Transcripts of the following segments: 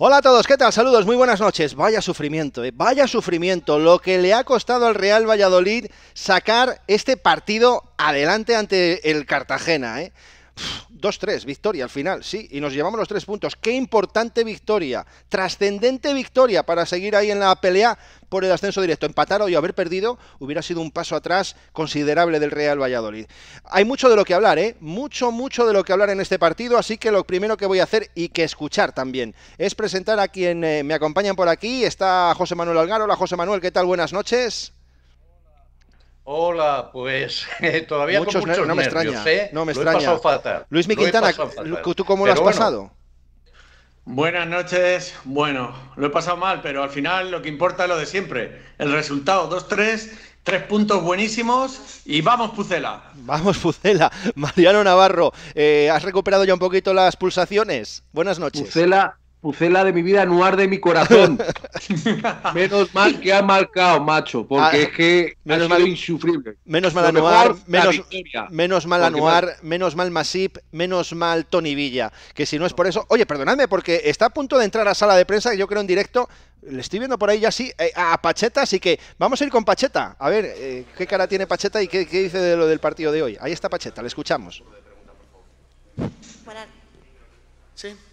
Hola a todos, ¿qué tal? Saludos, muy buenas noches. Vaya sufrimiento, eh, vaya sufrimiento lo que le ha costado al Real Valladolid sacar este partido adelante ante el Cartagena. Eh. 2-3, victoria al final, sí, y nos llevamos los tres puntos. Qué importante victoria, trascendente victoria para seguir ahí en la pelea por el ascenso directo. Empatar o haber perdido hubiera sido un paso atrás considerable del Real Valladolid. Hay mucho de lo que hablar, ¿eh? Mucho, mucho de lo que hablar en este partido, así que lo primero que voy a hacer y que escuchar también es presentar a quien eh, me acompañan por aquí. Está José Manuel Algaro. Hola José Manuel, ¿qué tal? Buenas noches. Hola, pues todavía no, me extraña, ¿eh? no me lo Luis Mi ¿tú cómo lo has pasado? Buenas noches. Bueno, lo he pasado mal, pero al final lo que importa es lo de siempre. El resultado 2-3, tres puntos buenísimos y vamos Pucela. Vamos Pucela. Mariano Navarro, eh, ¿has recuperado ya un poquito las pulsaciones? Buenas noches. Pucela de mi vida anuar de mi corazón. menos mal que ha marcado, macho, porque ah, es que menos ha sido insufrible. Menos mal anuar, menos, mal anuar, menos mal Masip, menos mal Tony Villa. Que si no es por eso. Oye, perdonadme, porque está a punto de entrar a sala de prensa, yo creo en directo. Le estoy viendo por ahí ya sí, eh, a Pacheta, así que vamos a ir con Pacheta. A ver, eh, ¿qué cara tiene Pacheta y qué, dice de lo del partido de hoy? Ahí está Pacheta, le escuchamos.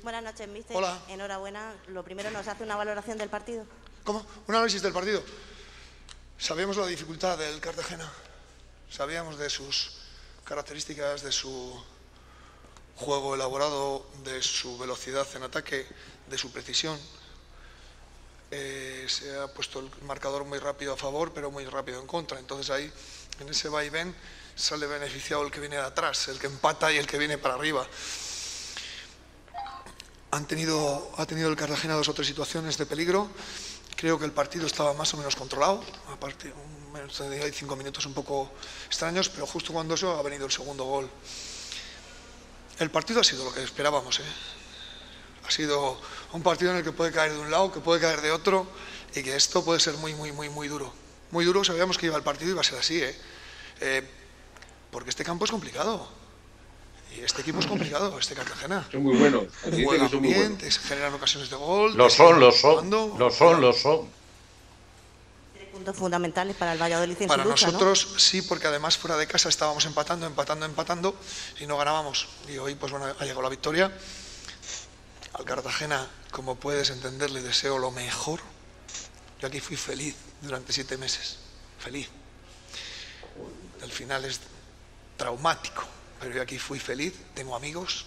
Buenas noches, mister. Hola. Enhorabuena. Lo primero, nos hace una valoración del partido. ¿Cómo? ¿Un análisis del partido? Sabíamos la dificultad del Cartagena. Sabíamos de sus características, de su juego elaborado, de su velocidad en ataque, de su precisión. Eh, se ha puesto el marcador muy rápido a favor, pero muy rápido en contra. Entonces ahí, en ese vaivén, sale beneficiado el que viene de atrás, el que empata y el que viene para arriba tenido, ha tenido el Cartagena dos o tres situaciones de peligro. Creo que el partido estaba más o menos controlado, aparte hay cinco minutos un poco extraños, pero justo cuando eso ha venido el segundo gol. El partido ha sido lo que esperábamos. ¿eh? Ha sido un partido en el que puede caer de un lado, que puede caer de otro, y que esto puede ser muy, muy, muy, muy duro. Muy duro, sabíamos que iba el partido y iba a ser así, ¿eh? eh, porque este campo es complicado este equipo es complicado, este Cartagena. Es muy bueno. Juegan muy bien, generan ocasiones de gol. Lo son, lo son. Lo son, lo son. Tres puntos fundamentales para el Valladolid Para nosotros sí, porque además fuera de casa estábamos empatando, empatando, empatando y no ganábamos. Y hoy pues bueno, ha llegado la victoria. Al Cartagena, como puedes entender, le deseo lo mejor. Yo aquí fui feliz durante siete meses. Feliz. El final es traumático, pero yo aquí fui feliz, tengo amigos,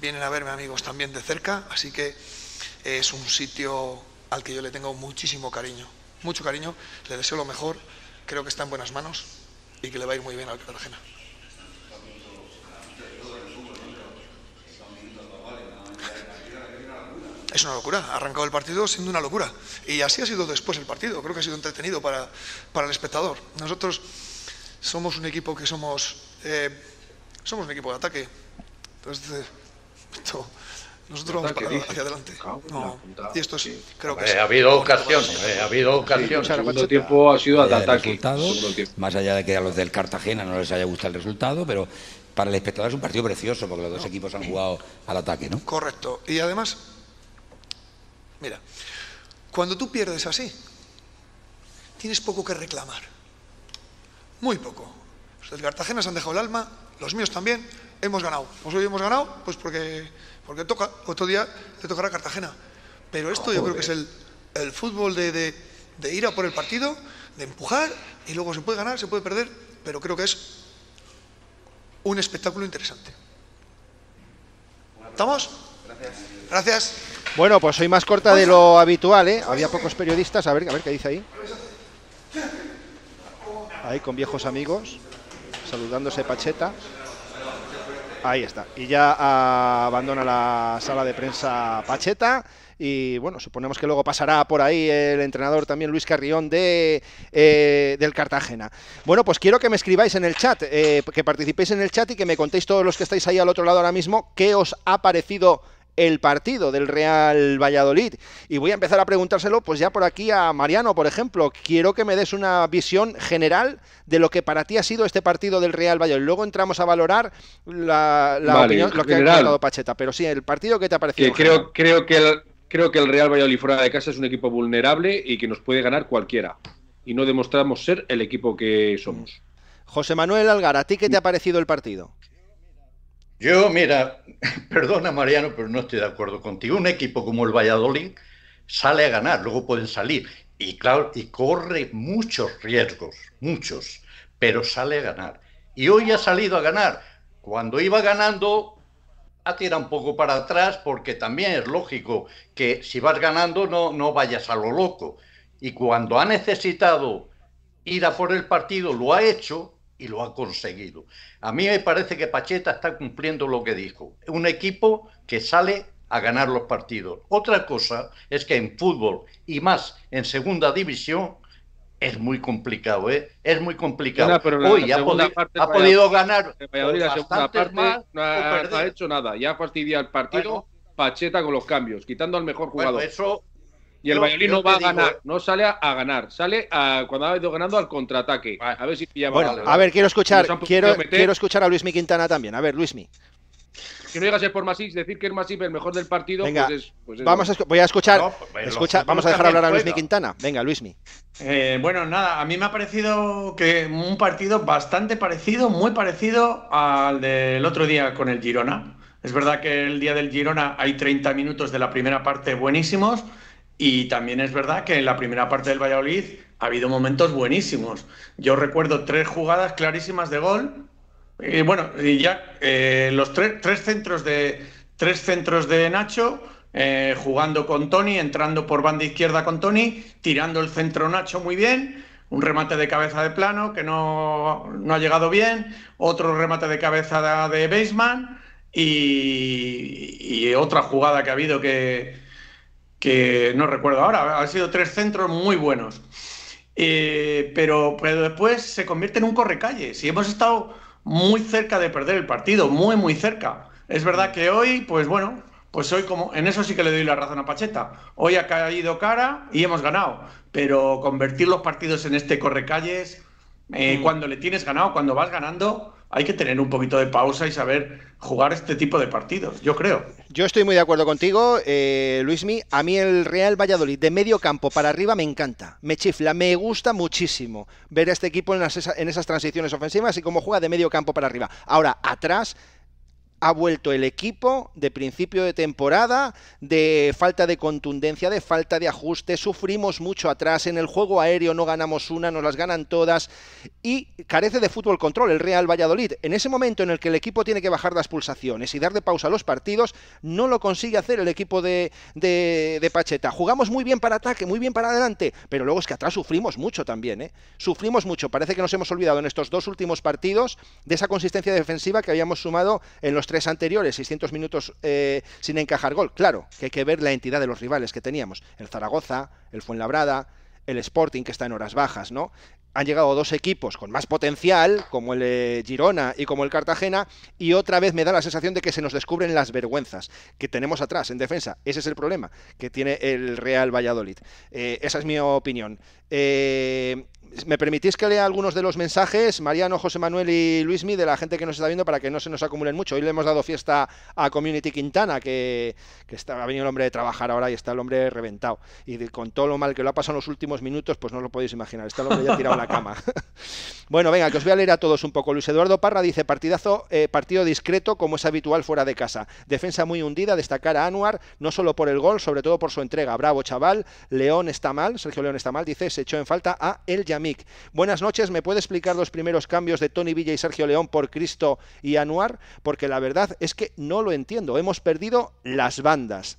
vienen a verme amigos también de cerca, así que eh, es un sitio al que yo le tengo muchísimo cariño, mucho cariño, le deseo lo mejor, creo que está en buenas manos y que le va a ir muy bien al Cartagena. Es una locura, ha arrancado el partido siendo una locura. Y así ha sido después el partido, creo que ha sido entretenido para, el espectador. Nosotros somos un equipo que somos eh, somos un equipo de ataque. Entonces, eh, esto, nosotros vamos hacia adelante. No. Y esto sí. creo que ha habido ocasiones, ha habido ocasiones. Sí, el tiempo ha sido de ataque. Más allá de que a los del Cartagena no les haya gustado el resultado, pero para el espectador es un partido precioso porque los dos equipos han jugado al ataque, ¿no? Correcto. Y además, mira, cuando tú pierdes así, tienes poco que reclamar. Muy poco. Los del Cartagena se han dejado el alma los míos también, hemos ganado. Pues hoy hemos ganado, pues porque, porque toca, otro día le tocará Cartagena. Pero esto yo creo que es el, fútbol de, ir a por el partido, de empujar, y luego se puede ganar, se puede perder, pero creo que es un espectáculo interesante. ¿Estamos? Gracias. Gracias. Bueno, pues soy más corta de lo habitual, ¿eh? Había pocos periodistas. A ver, a ver qué dice ahí. Ahí con viejos amigos saludándose Pacheta. Ahí está. Y ya ah, abandona la sala de prensa Pacheta. Y bueno, suponemos que luego pasará por ahí el entrenador también Luis Carrión de, eh, del Cartagena. Bueno, pues quiero que me escribáis en el chat, eh, que participéis en el chat y que me contéis todos los que estáis ahí al otro lado ahora mismo, qué os ha parecido el partido del Real Valladolid. Y voy a empezar a preguntárselo, pues ya por aquí a Mariano, por ejemplo. Quiero que me des una visión general de lo que para ti ha sido este partido del Real Valladolid. Luego entramos a valorar la, opinión, lo que ha contado Pacheta. Pero sí, el partido que te ha parecido. creo, que creo que el Real Valladolid fuera de casa es un equipo vulnerable y que nos puede ganar cualquiera. Y no demostramos ser el equipo que somos. Mm. José Manuel Algar, ¿a ti qué te ha parecido el partido? Yo, mira, perdona Mariano, pero no estoy de acuerdo contigo. Un equipo como el Valladolid sale a ganar, luego pueden salir. Y claro, y corre muchos riesgos, muchos, pero sale a ganar. Y hoy ha salido a ganar. Cuando iba ganando, ha tirado un poco para atrás, porque también es lógico que si vas ganando no, no vayas a lo loco. Y cuando ha necesitado ir a por el partido, lo ha hecho, y lo ha conseguido. A mí me parece que Pacheta está cumpliendo lo que dijo. Un equipo que sale a ganar los partidos. Otra cosa es que en fútbol y más en segunda división es muy complicado, ¿eh? Es muy complicado. Hoy ha, podido ganar eh, no, ha, hecho nada. Ya fastidia el partido Pacheta con los cambios, quitando al mejor jugador. eso y el no va a ganar, eh. no sale a, ganar, sale cuando ha ido ganando al contraataque. A ver si a ver, quiero escuchar, quiero, escuchar a Luismi Quintana también. A ver, Luismi. Si no llegas a ser por Masip, decir que es el mejor del partido, pues, pues es, vamos a, voy a escuchar. Pues, pues, vamos a dejar hablar a Luismi Quintana. Venga, Luismi. Eh, bueno, nada, a mí me ha parecido que un partido bastante parecido, muy parecido al del otro día con el Girona. Es verdad que el día del Girona hay 30 minutos de la primera parte buenísimos y también es verdad que en la primera parte del Valladolid ha habido momentos buenísimos. Yo recuerdo tres jugadas clarísimas de gol. Y bueno, y ya eh, los tres, centros de, tres centros de Nacho, eh, jugando con Tony, entrando por banda izquierda con Tony, tirando el centro Nacho muy bien, un remate de cabeza de plano que no, ha llegado bien, otro remate de cabeza de, Baseman y, otra jugada que ha habido que, que no recuerdo ahora, han sido tres centros muy buenos. Eh, pero, pero después se convierte en un correcalle. Si hemos estado muy cerca de perder el partido, muy, muy cerca. Es verdad que hoy, pues bueno, pues hoy como en eso sí que le doy la razón a Pacheta. Hoy ha caído cara y hemos ganado, pero convertir los partidos en este correcalles eh, mm. cuando le tienes ganado, cuando vas ganando, hay que tener un poquito de pausa y saber jugar este tipo de partidos, yo creo. Yo estoy muy de acuerdo contigo, eh, Luismi. A mí el Real Valladolid de medio campo para arriba me encanta, me chifla, me gusta muchísimo ver a este equipo en, en esas transiciones ofensivas y cómo juega de medio campo para arriba. Ahora, atrás ha vuelto el equipo de principio de temporada, de falta de contundencia, de falta de ajuste, sufrimos mucho atrás, en el juego aéreo no ganamos una, nos las ganan todas y carece de fútbol control el Real Valladolid. En ese momento en el que el equipo tiene que bajar las pulsaciones y dar de pausa a los partidos, no lo consigue hacer el equipo de, de, Pacheta. Jugamos muy bien para ataque, muy bien para adelante, pero luego es que atrás sufrimos mucho también, ¿eh? Sufrimos mucho, parece que nos hemos olvidado en estos dos últimos partidos de esa consistencia defensiva que habíamos sumado en los tres anteriores, 600 minutos eh, sin encajar gol. Claro, que hay que ver la entidad de los rivales que teníamos. El Zaragoza, el Fuenlabrada, el Sporting, que está en horas bajas, ¿no? Han llegado dos equipos con más potencial, como el eh, Girona y como el Cartagena, y otra vez me da la sensación de que se nos descubren las vergüenzas que tenemos atrás en defensa. Ese es el problema que tiene el Real Valladolid. Eh, esa es mi opinión. Eh, ¿Me permitís que lea algunos de los mensajes, Mariano, José Manuel y Luismi, de la gente que nos está viendo para que no se nos acumulen mucho? Hoy le hemos dado fiesta a Community Quintana, que, que ha venido el hombre de trabajar ahora y está el hombre reventado. Y con todo lo mal que lo ha pasado en los últimos minutos, pues no lo podéis imaginar. Está el hombre ya tirado a la cama. bueno, venga, que os voy a leer a todos un poco. Luis Eduardo Parra dice: partidazo, eh, partido discreto, como es habitual fuera de casa. Defensa muy hundida, destacar a Anuar, no solo por el gol, sobre todo por su entrega. Bravo, chaval. León está mal, Sergio León está mal, dice: echó en falta a El Yamik. Buenas noches, ¿me puede explicar los primeros cambios de Tony Villa y Sergio León por Cristo y Anuar? Porque la verdad es que no lo entiendo. Hemos perdido las bandas.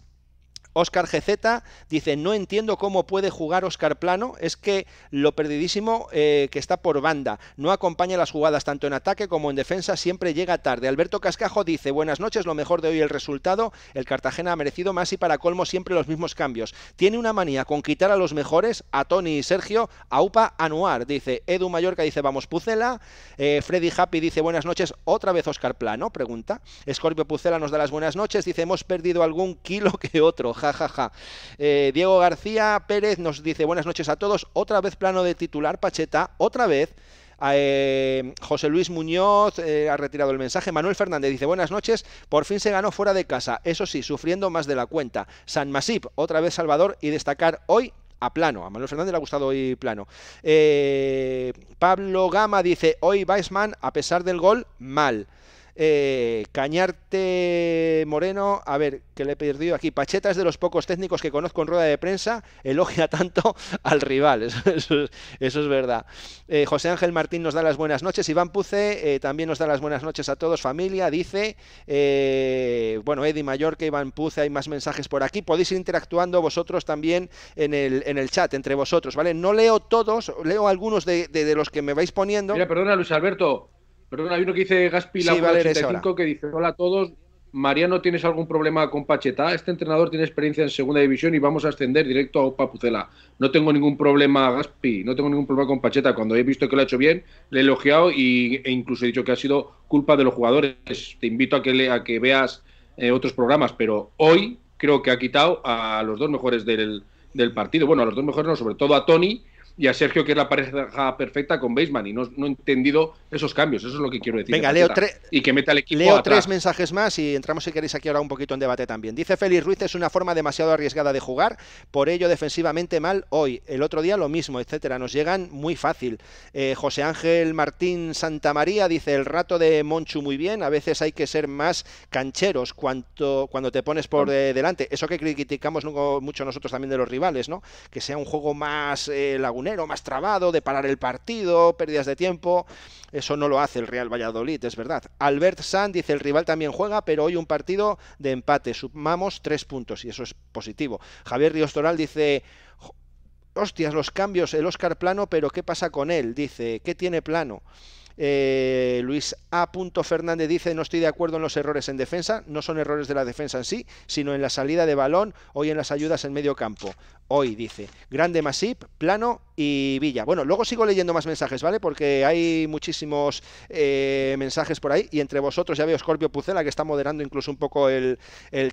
Oscar GZ dice, no entiendo cómo puede jugar Oscar Plano, es que lo perdidísimo eh, que está por banda, no acompaña las jugadas tanto en ataque como en defensa, siempre llega tarde. Alberto Cascajo dice, buenas noches, lo mejor de hoy el resultado, el Cartagena ha merecido más y para colmo siempre los mismos cambios. Tiene una manía con quitar a los mejores, a Tony y Sergio, a Upa Anuar, dice Edu Mallorca, dice vamos Pucela, eh, Freddy Happy dice buenas noches, otra vez Oscar Plano, pregunta. Scorpio Pucela nos da las buenas noches, dice hemos perdido algún kilo que otro, jajaja. Ja, ja. Eh, Diego García Pérez nos dice buenas noches a todos, otra vez plano de titular Pacheta, otra vez. Eh, José Luis Muñoz eh, ha retirado el mensaje. Manuel Fernández dice: Buenas noches, por fin se ganó fuera de casa, eso sí, sufriendo más de la cuenta. San Masip, otra vez Salvador, y destacar hoy a plano. A Manuel Fernández le ha gustado hoy plano. Pablo Gama dice: Hoy Weissman a pesar del gol, mal. Eh, Cañarte Moreno, a ver, que le he perdido aquí. Pacheta es de los pocos técnicos que conozco en rueda de prensa, elogia tanto al rival, eso, es verdad. Eh, José Ángel Martín nos da las buenas noches, Iván Puce eh, también nos da las buenas noches a todos, familia, dice, bueno, Eddie Mallorca, Iván Puce, hay más mensajes por aquí, podéis ir interactuando vosotros también en el, en el chat, entre vosotros, ¿vale? No leo todos, leo algunos de, de los que me vais poniendo. Mira, perdona Luis Alberto, Perdón, hay uno que dice Gaspi la que dice: Hola a todos. Mariano, ¿tienes algún problema con Pacheta? Este entrenador tiene experiencia en segunda división y vamos a ascender directo a Papucela. No tengo ningún problema, Gaspi, no tengo ningún problema con Pacheta. Cuando he visto que lo ha hecho bien, le he elogiado y, e incluso he dicho que ha sido culpa de los jugadores. Te invito a que, a que veas eh, otros programas, pero hoy creo que ha quitado a los dos mejores del, del partido. Bueno, a los dos mejores no, sobre todo a Tony y a Sergio, que es la pareja perfecta con Baseman. Y no, no he entendido esos cambios. Eso es lo que quiero decir. Venga, leo, y que meta el equipo leo tres mensajes más y entramos, si queréis, aquí ahora un poquito en debate también. Dice Félix Ruiz: es una forma demasiado arriesgada de jugar, por ello defensivamente mal hoy. El otro día lo mismo, etcétera. Nos llegan muy fácil. Eh, José Ángel Martín Santamaría dice: el rato de Monchu muy bien. A veces hay que ser más cancheros cuanto, cuando te pones por delante. Eso que criticamos mucho nosotros también de los rivales, ¿no? Que sea un juego más eh, más trabado, de parar el partido, pérdidas de tiempo. Eso no lo hace el Real Valladolid, es verdad. Albert Sand dice, el rival también juega, pero hoy un partido de empate. Sumamos tres puntos y eso es positivo. Javier Ríos Toral dice... Hostias, los cambios, el Oscar Plano, pero ¿qué pasa con él? Dice, ¿qué tiene Plano? Eh, Luis A. Fernández dice, no estoy de acuerdo en los errores en defensa, no son errores de la defensa en sí, sino en la salida de balón hoy en las ayudas en medio campo hoy, dice. Grande Masip, Plano y Villa. Bueno, luego sigo leyendo más mensajes, ¿vale? Porque hay muchísimos eh, mensajes por ahí. Y entre vosotros ya veo Scorpio Pucela, que está moderando incluso un poco el,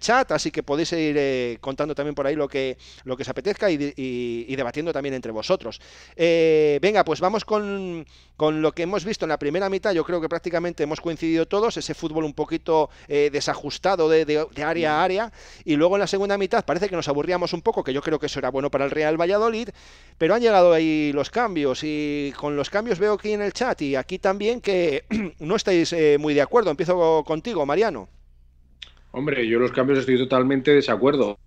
chat. Así que podéis ir eh, contando también por ahí lo que, lo que os apetezca y, debatiendo también entre vosotros. Eh, venga, pues vamos con, lo que hemos visto en la primera mitad. Yo creo que prácticamente hemos coincidido todos. Ese fútbol un poquito desajustado de, de área a área. Y luego en la segunda mitad parece que nos aburríamos un poco, que yo creo que eso era bueno para el Real Valladolid, pero han llegado ahí los cambios y con los cambios veo aquí en el chat y aquí también que no estáis eh, muy de acuerdo. Empiezo contigo, Mariano. Hombre, yo los cambios estoy totalmente desacuerdo.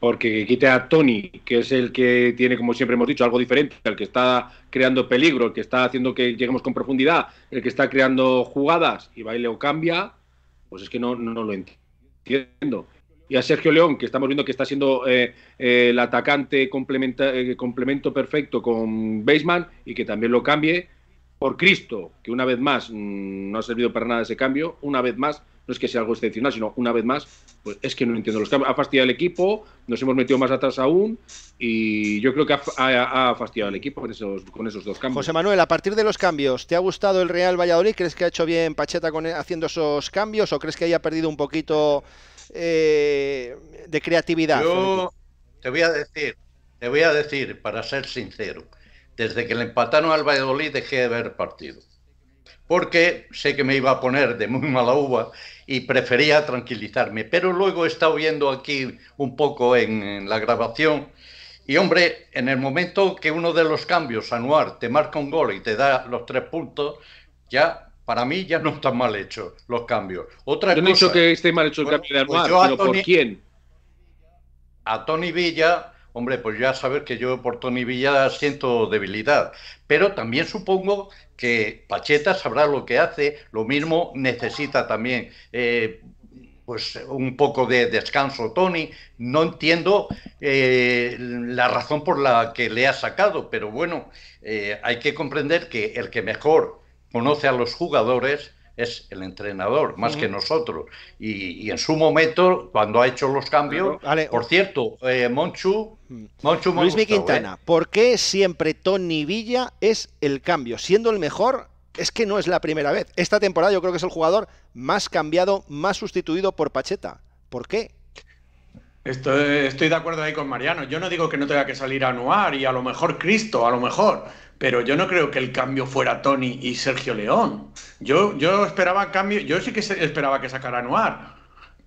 Porque quite a Tony, que es el que tiene, como siempre hemos dicho, algo diferente, el que está creando peligro, el que está haciendo que lleguemos con profundidad, el que está creando jugadas, y baile o cambia, pues es que no, no lo entiendo y a Sergio León, que estamos viendo que está siendo eh, eh, el atacante eh, complemento perfecto con Baseman y que también lo cambie por Cristo, que una vez más mm, no ha servido para nada ese cambio, una vez más, no es que sea algo excepcional, sino una vez más, pues es que no entiendo los cambios. Ha fastidiado el equipo, nos hemos metido más atrás aún y yo creo que ha, fastidiado el equipo con esos, con esos dos cambios. José Manuel, a partir de los cambios, ¿te ha gustado el Real Valladolid? ¿Crees que ha hecho bien Pacheta con, haciendo esos cambios o crees que haya perdido un poquito eh, de creatividad. Yo te voy a decir, te voy a decir, para ser sincero, desde que le empataron al Valladolid dejé de ver partido. Porque sé que me iba a poner de muy mala uva y prefería tranquilizarme. Pero luego he estado viendo aquí un poco en, en la grabación. Y hombre, en el momento que uno de los cambios, Anuar, te marca un gol y te da los tres puntos, ya para mí ya no están mal hechos los cambios. Otra yo no he dicho que esté mal hecho el cambio de pues pero ¿por quién? A Tony Villa, hombre, pues ya sabes que yo por Tony Villa siento debilidad, pero también supongo que Pacheta sabrá lo que hace, lo mismo necesita también. Eh, pues un poco de descanso, Tony. No entiendo eh, la razón por la que le ha sacado, pero bueno, eh, hay que comprender que el que mejor conoce a los jugadores es el entrenador, más que nosotros. Y, en su momento, cuando ha hecho los cambios, por cierto, eh, Monchu, mm. Luis eh. Quintana, ¿por qué siempre Tony Villa es el cambio? Siendo el mejor, es que no es la primera vez. Esta temporada yo creo que es el jugador más cambiado, más sustituido por Pacheta. ¿Por qué? Estoy, estoy de acuerdo ahí con Mariano. Yo no digo que no tenga que salir a Anuar y a lo mejor Cristo, a lo mejor pero yo no creo que el cambio fuera Tony y Sergio León. Yo, yo esperaba cambio, yo sí que esperaba que sacara Noir,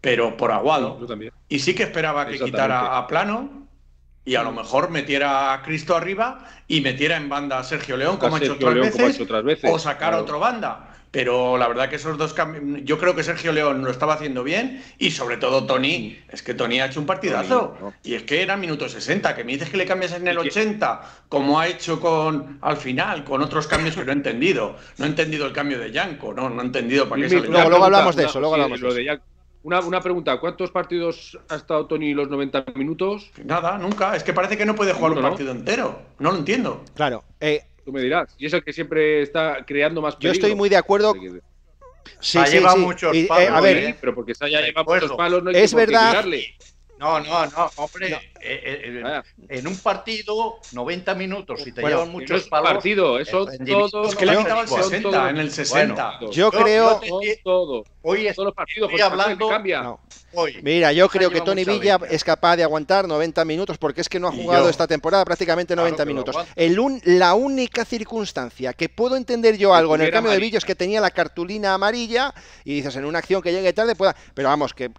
pero por Aguado. Yo también. Y sí que esperaba que quitara a Plano y a lo mejor metiera a Cristo arriba y metiera en banda a Sergio León, como, ha hecho otras veces, o sacar otro otra banda pero la verdad que esos dos cambios yo creo que Sergio León lo estaba haciendo bien y sobre todo Tony, es que Tony ha hecho un partidazo y es que era minuto 60, que me dices que le cambias en el 80, como ha hecho con al final, con otros cambios que no he entendido, no he entendido el cambio de Yanko, no, no he entendido para qué Luego, hablamos de eso, luego hablamos de, Una, una, pregunta, ¿cuántos partidos ha estado Tony los 90 minutos? Nada, nunca. Es que parece que no puede jugar un partido entero. No lo entiendo. Claro. Eh, Tú me dirás. Y es el que siempre está creando más peligro. Yo estoy muy de acuerdo. Sí, se sí, lleva sí. muchos eh, eh, palos. a ver, ¿eh? pero porque se haya llevado muchos palos no hay es que verdad. No, no, no, hombre. Eh, eh, ah. en un partido, 90 minutos, si te llevan muchos partido, eso eh, todo. Es que le quitaba el 60, en el 60. yo, creo. Yo todo, hoy es, todos Cambia. Mira, yo creo que Tony Villa es capaz de aguantar 90 minutos porque es que no ha jugado esta temporada prácticamente 90 minutos. El la única circunstancia que puedo entender yo algo en el cambio de Villa es que tenía la cartulina amarilla y dices en una acción que llegue tarde pueda. Pero vamos, que,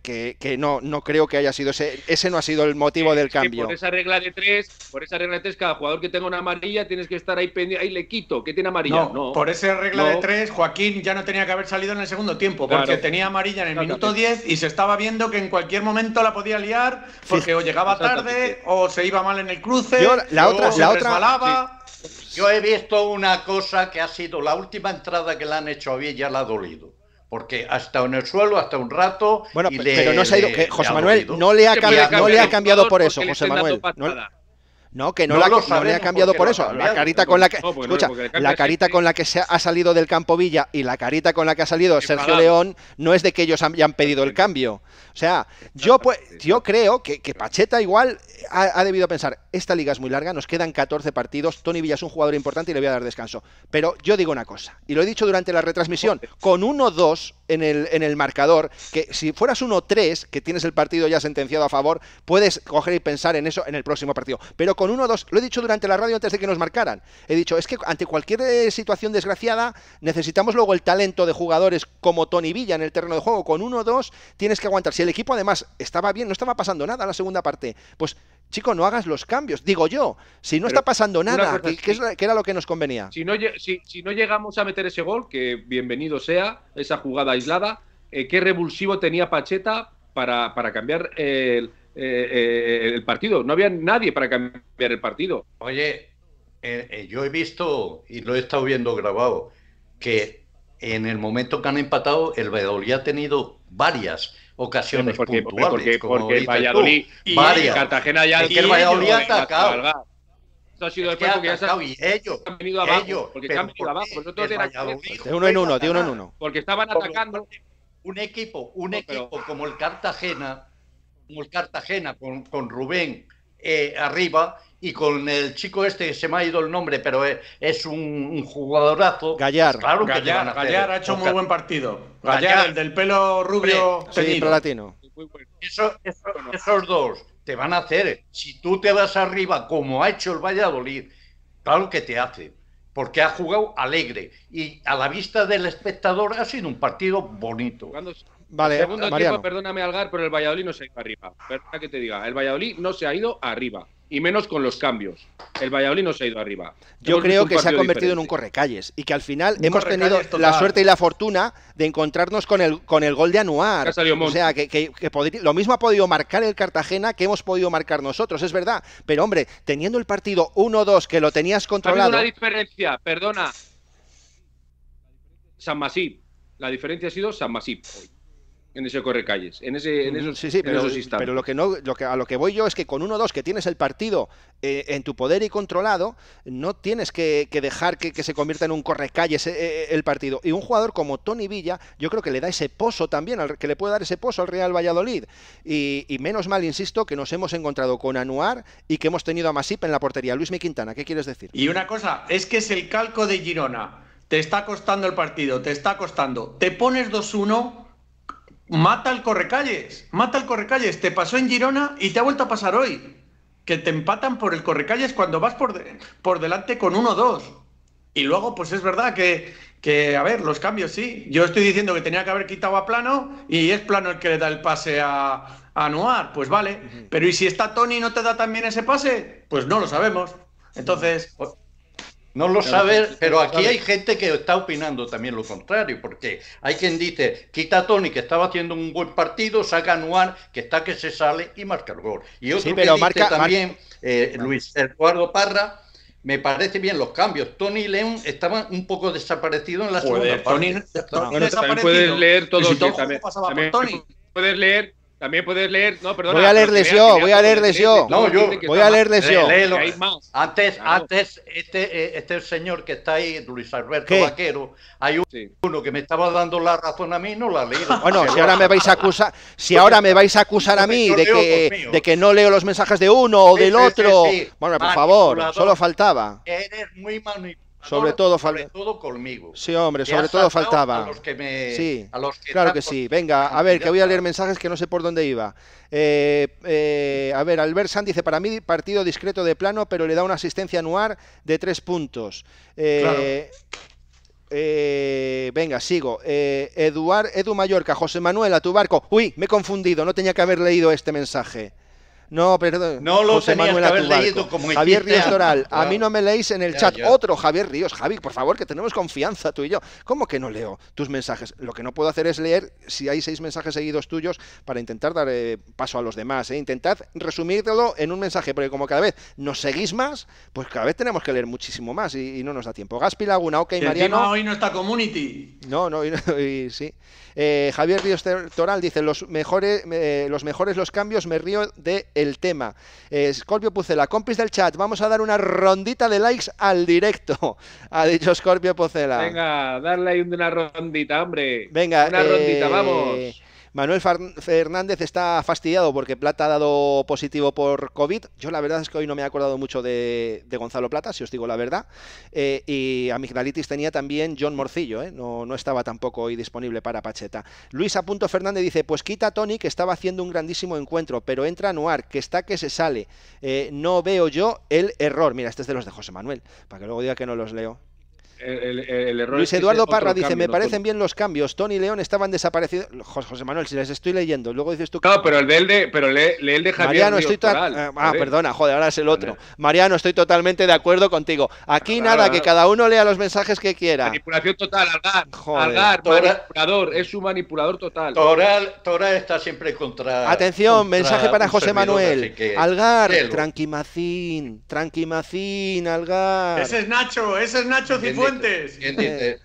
no, no creo que haya sido ese. Ese no ha sido el motivo del del por esa regla de tres, por esa regla de tres, cada jugador que tenga una amarilla tienes que estar ahí pendiente. Ahí le quito, que tiene amarilla. No, por esa regla de tres, Joaquín ya no tenía que haber salido en el segundo tiempo, porque tenía amarilla en el minuto 10 y se estaba viendo que en cualquier momento la podía liar, porque o llegaba tarde, o se iba mal en el cruce, la, otra, la otra, Yo he visto una cosa que ha sido la última entrada que le han hecho a Ya la ha dolido porque ha estado en el suelo hasta un rato. Bueno, pero no se ha ido. José Manuel, no le ha, cambiado, no le ha cambiado por eso, José Manuel. No, no, que no, la, le ha cambiado por eso. la carita con la que. la carita con la que se ha salido del campo Villa y la carita con la que ha salido Sergio León no es de que ellos hayan pedido el cambio. O sea, yo pues, yo creo que, Pacheta igual ha, ha, debido pensar, esta liga es muy larga, nos quedan 14 partidos, Tony Villa es un jugador importante y le voy a dar descanso. Pero yo digo una cosa, y lo he dicho durante la retransmisión, con 1-2 en el, en el marcador, que si fueras 1-3, que tienes el partido ya sentenciado a favor, puedes coger y pensar en eso en el próximo partido. Pero con 1-2, lo he dicho durante la radio antes de que nos marcaran, he dicho, es que ante cualquier eh, situación desgraciada necesitamos luego el talento de jugadores como Tony Villa en el terreno de juego, con 1-2 tienes que aguantar. Si el equipo además estaba bien, no estaba pasando nada en la segunda parte, pues Chico, no hagas los cambios. Digo yo, si no está pasando nada, que, era lo que nos convenía. Si no, llegamos a meter ese gol, que bienvenido sea, esa jugada aislada, eh, ¿qué revulsivo tenía Pacheta para, para cambiar eh, el, partido? No había nadie para cambiar el partido. Oye, eh, yo he visto, y lo he estado viendo grabado, que en el momento que han empatado, el Valladolid ha tenido varias ocasiones porque, Porque, porque, el Valladolid Cartagena ya... que Valladolid ha atacado. ha sido el que ya y ellos, han venido abajo. porque uno en uno, en uno. Porque estaban atacando. Un equipo, un equipo como el Cartagena, como el Cartagena con Rubén eh, arriba y con el chico este que se me ha ido el nombre, pero es un, jugadorazo. Gallar. Pues claro que Gallar, Gallar ha hecho un muy buen partido. Gallar, el del pelo rubio latino. esos dos te van a hacer. Si tú te vas arriba, como ha hecho el Valladolid, claro que te hace. Porque ha jugado alegre y a la vista del espectador ha sido un partido bonito. Vale, Segundo perdóname Algar, pero el Valladolid no se ha ido arriba. Perdona que te diga, el Valladolid no se ha ido arriba. Y menos con los cambios. El Valladolid no se ha ido arriba. Yo creo que se ha convertido en un correcalles y que al final hemos tenido la suerte y la fortuna de encontrarnos con el, con el gol de Anuar. O sea, que, lo mismo ha podido marcar el Cartagena que hemos podido marcar nosotros, es verdad. Pero hombre, teniendo el partido 1-2 que lo tenías controlado. Ha una diferencia, perdona. San Masip. La diferencia ha sido San Masip hoy en ese correcalles, en sí, sí, pero, lo que a lo que voy yo es que con 1-2 que tienes el partido eh, en tu poder y controlado, no tienes que, dejar que, se convierta en un corre-calles eh, eh, el partido. Y un jugador como Tony Villa, yo creo que le da ese pozo también, que le puede dar ese pozo al Real Valladolid. Y, menos mal, insisto, que nos hemos encontrado con Anuar y que hemos tenido a Masip en la portería. Luis Mi ¿qué quieres decir? Y una cosa, es que es el calco de Girona. Te está costando el partido, te está costando. Te pones 2-1 Mata al Correcalles, mata al Correcalles. Te pasó en Girona y te ha vuelto a pasar hoy. Que te empatan por el Correcalles cuando vas por, por delante con 1-2. Y luego, pues es verdad que, que, a ver, los cambios sí. Yo estoy diciendo que tenía que haber quitado a Plano y es Plano el que le da el pase a, a Noir. Pues vale. Pero ¿y si está Tony y no te da también ese pase? Pues no lo sabemos. Entonces, no lo sabe, pero aquí hay gente que está opinando también lo contrario, porque hay quien dice, quita a Tony que estaba haciendo un buen partido, saca a Noir que está que se sale y marca el gol. Y otro sí, que marca, también eh, Luis Eduardo Parra, me parece bien los cambios. Tony y León estaban un poco desaparecidos en la segunda parte. Tony, puedes leer todo. Si también, Puedes leer también puedes leer. No, perdona, voy a leerles yo, voy a leerles yo. No, yo. Voy a leerles yo. Antes, antes este, eh, este señor que está ahí, Luis Alberto Vaquero, hay uno que me estaba dando la razón a mí, no la leí. Bueno, si ahora me vais a acusar, si ahora me vais a acusar a mí de que, de que no leo los mensajes de uno o del otro. Bueno, por favor, solo faltaba. Eres muy manipulado Ah, sobre todo, todo conmigo. Sí, hombre, sobre todo faltaba. A los que me... Sí, claro que sí. Venga, a ver, que voy a leer mensajes que no sé por dónde iba. Eh, eh, a ver, Albert San dice, para mí partido discreto de plano, pero le da una asistencia anual de tres puntos. Eh, venga, sigo. Eh, Eduard, Edu Mallorca, José Manuel, a tu barco. Uy, me he confundido, no tenía que haber leído este mensaje. No, perdón. No lo José Manuel Javier Ríos Toral. a mí no me leéis en el chat. Otro Javier Ríos. Javi, por favor, que tenemos confianza tú y yo. ¿Cómo que no leo tus mensajes? Lo que no puedo hacer es leer si hay seis mensajes seguidos tuyos para intentar dar eh, paso a los demás. ¿eh? Intentad resumirlo en un mensaje, porque como cada vez nos seguís más, pues cada vez tenemos que leer muchísimo más y, no nos da tiempo. Gaspi Laguna, ok, Mariano. No, hoy no está Community. No, no, hoy, sí. Eh, Javier Ríos Toral dice, los mejores, eh, los mejores los cambios, me río de el tema. Escorpio eh, Scorpio Pucela, compis del chat, vamos a dar una rondita de likes al directo, ha dicho Scorpio Pucela. Venga, darle ahí una rondita, hombre. Venga, una rondita, eh, vamos. Manuel Fernández está fastidiado porque Plata ha dado positivo por COVID. Yo la verdad es que hoy no me he acordado mucho de, Gonzalo Plata, si os digo la verdad. Eh, y amigdalitis tenía también John Morcillo, ¿eh? no, estaba tampoco hoy disponible para Pacheta. Luis Apunto Fernández dice, pues quita a Tony que estaba haciendo un grandísimo encuentro, pero entra Noar, que está que se sale. Eh, no veo yo el error. Mira, este es de los de José Manuel, para que luego diga que no los leo. El, Luis Eduardo Parra dice, me parecen bien los cambios. Tony y León estaban desaparecidos. José Manuel, si les estoy leyendo, luego dices tú... pero el de, él de pero le, el de Javier estoy eh, Ah, perdona, ahora es el otro. Mariano, estoy totalmente de acuerdo contigo. Aquí nada, que cada uno lea los mensajes que quiera. Manipulación total, Algar. Algar, manipulador, es un manipulador total. Toral, está siempre contra... Atención, mensaje para José Manuel. Algar, tranquimacín, tranquimacín, Algar. Ese es Nacho, ese es Nacho ¿Quién dice?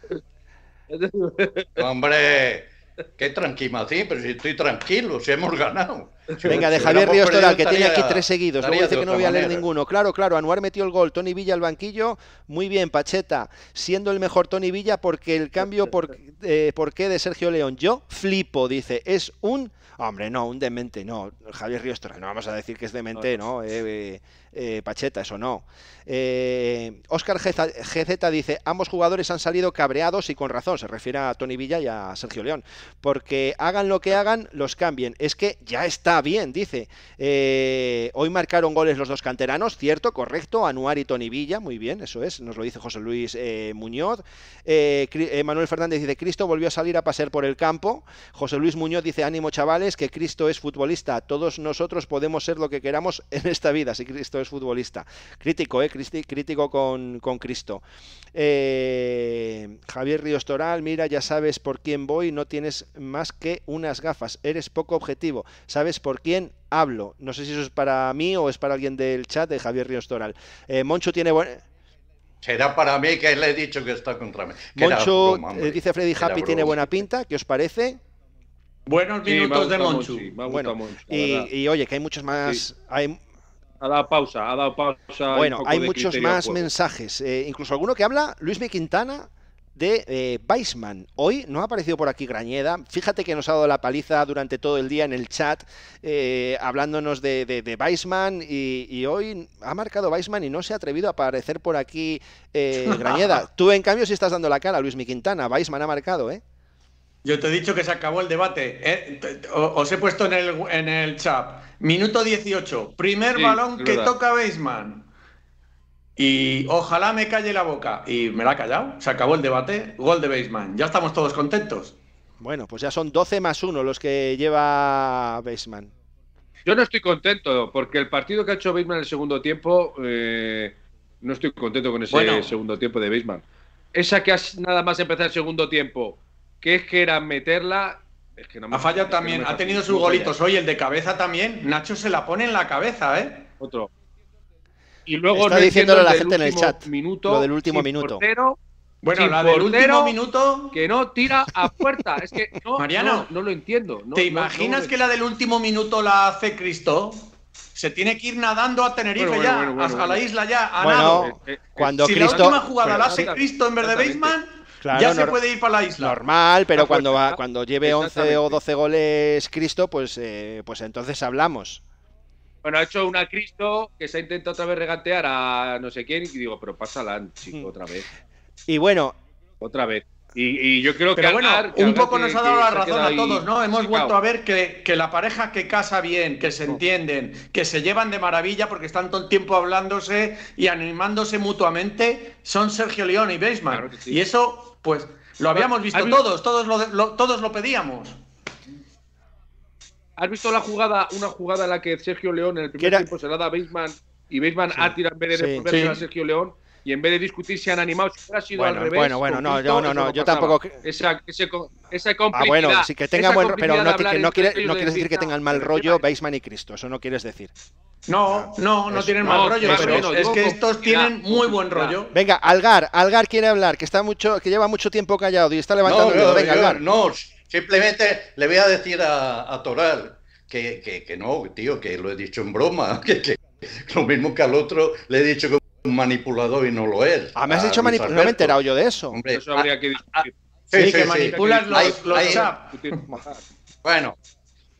Hombre, qué tranquila, sí, pero si estoy tranquilo, si hemos ganado. Venga, de Javier Ríos Toral, que tiene aquí tres seguidos. que no voy a leer ninguno. Claro, claro, Anuar metió el gol, Tony Villa al banquillo. Muy bien, Pacheta, siendo el mejor Tony Villa porque el cambio por, eh, por qué de Sergio León. Yo flipo, dice, es un Hombre, no, un demente, no. Javier Riestra, no vamos a decir que es demente, no. Eh, eh, Pacheta, eso no. Oscar eh, GZ dice: ambos jugadores han salido cabreados y con razón. Se refiere a Tony Villa y a Sergio León. Porque hagan lo que hagan, los cambien. Es que ya está bien, dice. hoy marcaron goles los dos canteranos, cierto, correcto. Anuar y Tony Villa, muy bien, eso es. Nos lo dice José Luis Muñoz. Manuel Fernández dice: Cristo volvió a salir a pasear por el campo. José Luis Muñoz dice: ánimo, chavales que Cristo es futbolista. Todos nosotros podemos ser lo que queramos en esta vida si Cristo es futbolista. Crítico, ¿eh? Crítico con, Cristo. Eh, Javier Ríos Toral, mira, ya sabes por quién voy, no tienes más que unas gafas, eres poco objetivo, sabes por quién hablo. No sé si eso es para mí o es para alguien del chat de Javier Ríos Toral. Eh, Moncho tiene buen... Será para mí que le he dicho que está contra mí. Moncho, eh, dice Freddy Happy, tiene buena pinta, ¿qué os parece? Buenos minutos de Monchu. y, oye, que hay muchos más. Ha dado pausa, ha dado pausa. Bueno, hay muchos más mensajes. Eh, incluso alguno que habla, Luis Miquintana, Quintana, de eh, Weissman. Hoy no ha aparecido por aquí Grañeda. Fíjate que nos ha dado la paliza durante todo el día en el chat, eh, hablándonos de, de, Weissman. Y, hoy ha marcado Weissman y no se ha atrevido a aparecer por aquí eh, Grañeda. Tú, en cambio, sí estás dando la cara, Luis Miquintana. Weissman ha marcado, ¿eh? Yo te he dicho que se acabó el debate. Eh, os he puesto en el, en el chat. Minuto 18. Primer balón que toca Baseman. Y ojalá me calle la boca. Y me la ha callado. Se acabó el debate. Gol de Baseman. Ya estamos todos contentos. Bueno, pues ya son 12 más 1 los que lleva Baseman. Yo no estoy contento, porque el partido que ha hecho Baseman en el segundo tiempo, eh, no estoy contento con ese segundo tiempo de Baseman. Esa que has, nada más empezar el segundo tiempo, que es que era meterla. Es que no me, ha fallado también, ha tenido sus golitos hoy, el de cabeza también. Nacho se la pone en la cabeza, ¿eh? Otro. Y luego está diciéndole a la gente en el chat. Minuto, lo del último minuto. bueno, la del último minuto que no tira a puerta. Es que Mariano, no, lo entiendo. No, ¿Te imaginas que la del último minuto la hace Cristo? Se tiene que ir nadando a Tenerife ya, hasta la isla ya, a nado. Eh, eh, cuando si la última jugada la hace Cristo en vez de Baseman, ya se puede ir para la isla. Normal, pero cuando, va, cuando lleve 11 o 12 goles Cristo, pues, eh, pues entonces hablamos. Bueno, ha hecho una Cristo que se ha intentado otra vez regatear a no sé quién y digo, pero pásala, chico, mm. otra vez. Y bueno. Otra vez. Y, yo creo Pero que. Bueno, un poco nos ha dado la razón a todos, ¿no? Hemos vuelto a ver que, la pareja que casa bien, que se oh. entienden, que se llevan de maravilla porque están todo el tiempo hablándose y animándose mutuamente, son Sergio León y Beisman. Y eso, pues, lo habíamos visto todos, todos lo, todos lo pedíamos. ¿Has visto la jugada, una jugada en la que Sergio León en el primer tiempo se la da a Beisman y Beisman ha tirado en vez de a Sergio León? y en vez de discutir si han animado. Si hubiera sido al revés. Bueno, bueno, no, yo, no, no, yo tampoco. Esa, ese, esa complicidad. Ah, bueno, sí que tenga buen pero no, quiere, no quieres decir que tengan ah, mal rollo Baseman y Cristo, eso no quieres decir. No, no, no tienen mal rollo, pero es, que estos tienen muy buen rollo. Venga, Algar, Algar quiere hablar, que está mucho, que lleva mucho tiempo callado y está levantando. Yo, venga, Algar. No, simplemente le voy a decir a, a Toral que, que, que, no, tío, que lo he dicho en broma, que, que lo mismo que al otro le he dicho que manipulador y no lo es. Ah, me has ah, dicho manipulador. No me he enterado yo de eso. eso habría ah, que discutir. Sí, sí, sí, manipulas los, los chats. Bueno,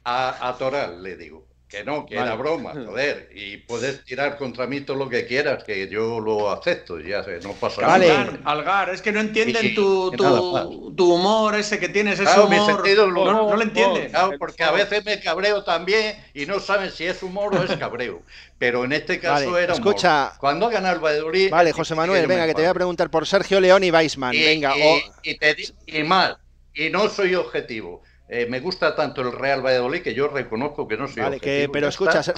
a, a Toral le digo que no, que era broma, joder. Y puedes tirar contra mí todo lo que quieras, que yo lo acepto, ya sé, no pasa nada. Algar, es que no entienden tu, tu, humor ese que tienes, humor. no, no, lo entienden. Claro, porque a veces me cabreo también y no saben si es humor o es cabreo. Pero en este caso era humor. Escucha. Cuando gana el Valladolid... Vale, José Manuel, venga, que te voy a preguntar por Sergio León y Weissmann... Y, venga, te, y mal, y no soy objetivo eh, me gusta tanto el Real Valladolid que yo reconozco que no soy. Vale, pero escuchas.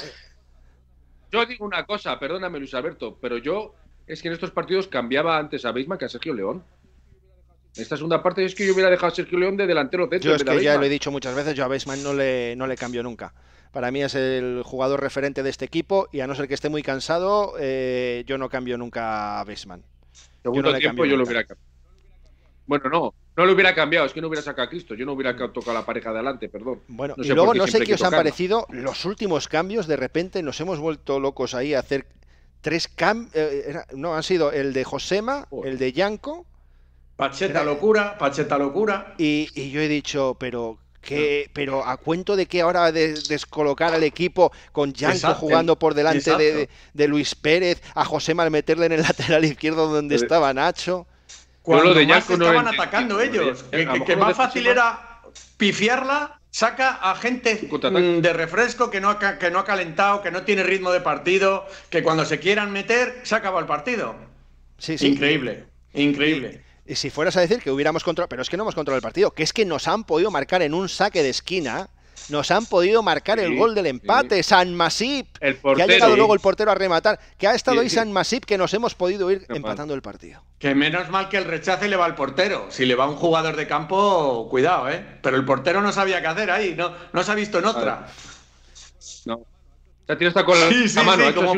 Yo digo una cosa, perdóname Luis Alberto, pero yo es que en estos partidos cambiaba antes a Beisman que a Sergio León. Esta segunda parte es que yo hubiera dejado a Sergio León de delantero centro. Yo es que ya lo he dicho muchas veces, yo a Beisman no le, no le cambio nunca. Para mí es el jugador referente de este equipo y a no ser que esté muy cansado, eh, yo no cambio nunca a Beisman. yo no tiempo yo lo hubiera cambiado. Bueno, no, no lo hubiera cambiado, es que no hubiera sacado a Cristo, yo no hubiera tocado la pareja de adelante, perdón. Bueno, y luego no sé qué os han parecido los últimos cambios, de repente nos hemos vuelto locos ahí a hacer tres cambios, eh, no, han sido el de Josema, el de Yanko. Pacheta locura, Pacheta locura. Y, yo he dicho, pero... Que, pero a cuento de que ahora de descolocar al equipo con Yanko jugando por delante de, de, Luis Pérez, a Josema al meterle en el lateral izquierdo donde estaba Nacho. Cuando de más estaban atacando ellos, que, más fácil era pifiarla, saca a gente mm, de refresco que no, ha, que no ha calentado, que no tiene ritmo de partido, que cuando se quieran meter, se acaba el partido. Sí, Increíble, increíble. y si fueras a decir que hubiéramos controlado, pero es que no hemos controlado el partido, que es que nos han podido marcar en un saque de esquina nos han podido marcar el gol del empate. San Masip, el que ha llegado luego el portero a rematar, que ha estado ahí San Masip, que nos hemos podido ir pues. empatando el partido. Que menos mal que el rechace le va al portero. Si le va a un jugador de campo, cuidado, ¿eh? Pero el portero no sabía qué hacer ahí, no, no se ha visto en otra. No. ya tiene está con la, mano, ¿eh? con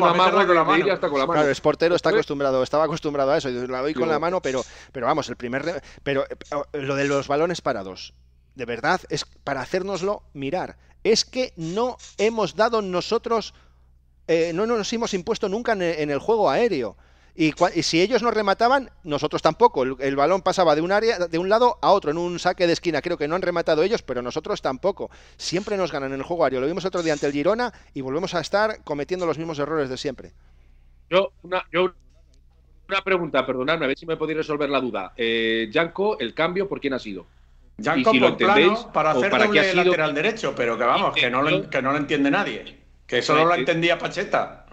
la mano. Claro, es portero, está acostumbrado, estaba acostumbrado a eso, la doy con la mano, pero, pero vamos, el primer, pero eh, lo de los balones parados, de verdad, es para hacérnoslo mirar. Es que no hemos dado nosotros, eh, no nos hemos impuesto nunca en, el juego aéreo. Y, si ellos nos remataban, nosotros tampoco. El, balón pasaba de un área, de un lado a otro, en un saque de esquina. Creo que no han rematado ellos, pero nosotros tampoco. Siempre nos ganan en el juego aéreo. Lo vimos otro día ante el Girona y volvemos a estar cometiendo los mismos errores de siempre. Yo, una, una pregunta, perdonadme, a ver si me podéis resolver la duda. Eh, el cambio, ¿por quién ha sido? Y si por lo plano para hacer para doble lateral derecho, pero que vamos, que no, lo, que no lo entiende nadie. Que solo lo entendía Pacheta.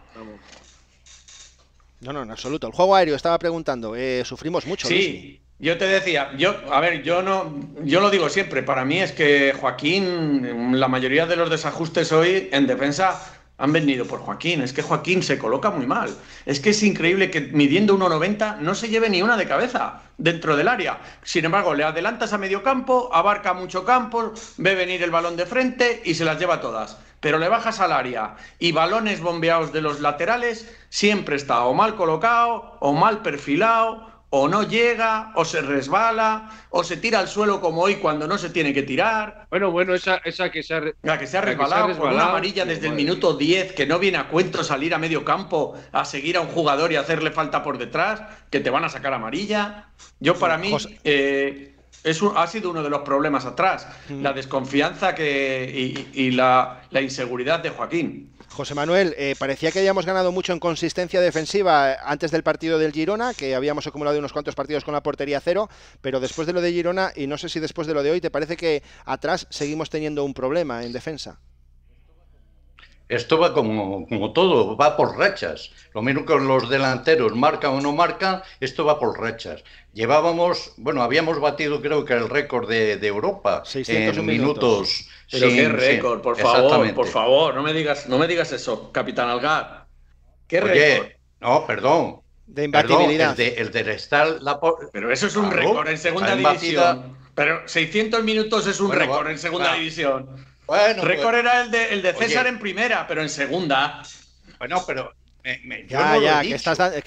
No, no, en absoluto. El juego aéreo, estaba preguntando, eh, sufrimos mucho. Sí, yo te decía, yo, a ver, yo no, yo lo digo siempre, para mí es que Joaquín, la mayoría de los desajustes hoy en defensa han venido por Joaquín. Es que Joaquín se coloca muy mal. Es que es increíble que midiendo 1,90 no se lleve ni una de cabeza dentro del área. Sin embargo, le adelantas a medio campo, abarca mucho campo, ve venir el balón de frente y se las lleva todas. Pero le bajas al área y balones bombeados de los laterales, siempre está o mal colocado o mal perfilado o no llega, o se resbala, o se tira al suelo como hoy cuando no se tiene que tirar. Bueno, bueno, esa, esa que se ha, la que se ha resbalado, con una amarilla desde el minuto 10, que no viene a cuento salir a medio campo a seguir a un jugador y hacerle falta por detrás, que te van a sacar amarilla. Yo para mí eh, es ha sido uno de los problemas atrás, la mm. desconfianza que, y, la, la inseguridad de Joaquín. José Manuel, eh, parecía que habíamos ganado mucho en consistencia defensiva eh, antes del partido del Girona, que habíamos acumulado unos cuantos partidos con la portería cero, pero después de lo de Girona, y no sé si después de lo de hoy, ¿te parece que atrás seguimos teniendo un problema en defensa? Esto va como, como todo, va por rachas. Lo mismo que los delanteros, marcan o no marcan, esto va por rachas. Llevábamos, bueno, habíamos batido creo que el récord de, Europa 600 en minutos. Pero qué récord, por favor, por favor, no me digas, no me digas eso, Capitán Algar. ¿Qué récord? No, perdón. De imbatibilidad. el, de, Pero eso es un récord en segunda división. Pero 600 minutos es un récord en segunda división. Bueno, pues, récord era el de, el de César en primera, pero en segunda. Bueno, pero. ya, ya, que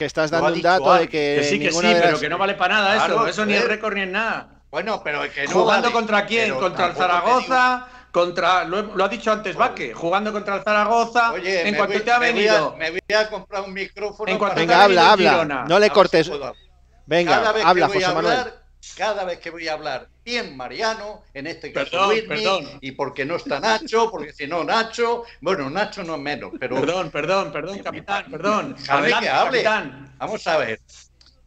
estás, dando un dato de que. sí, que sí, pero que no vale para nada eso. Eso ni es eh. récord ni es nada. Bueno, pero que no. ¿Jugando contra quién? ¿Contra el Zaragoza? Contra, lo, ha dicho antes Vaque, jugando contra el Zaragoza. Oye, en cuanto te ha venido. Me voy, a, comprar un micrófono. venga, habla, habla. No le cortes. Venga, habla, José Manuel cada vez que voy a hablar bien mariano, en este caso y porque no está Nacho, porque si no Nacho, bueno, Nacho no es menos, pero... Perdón, perdón, perdón, capitán, perdón. que Vamos a ver.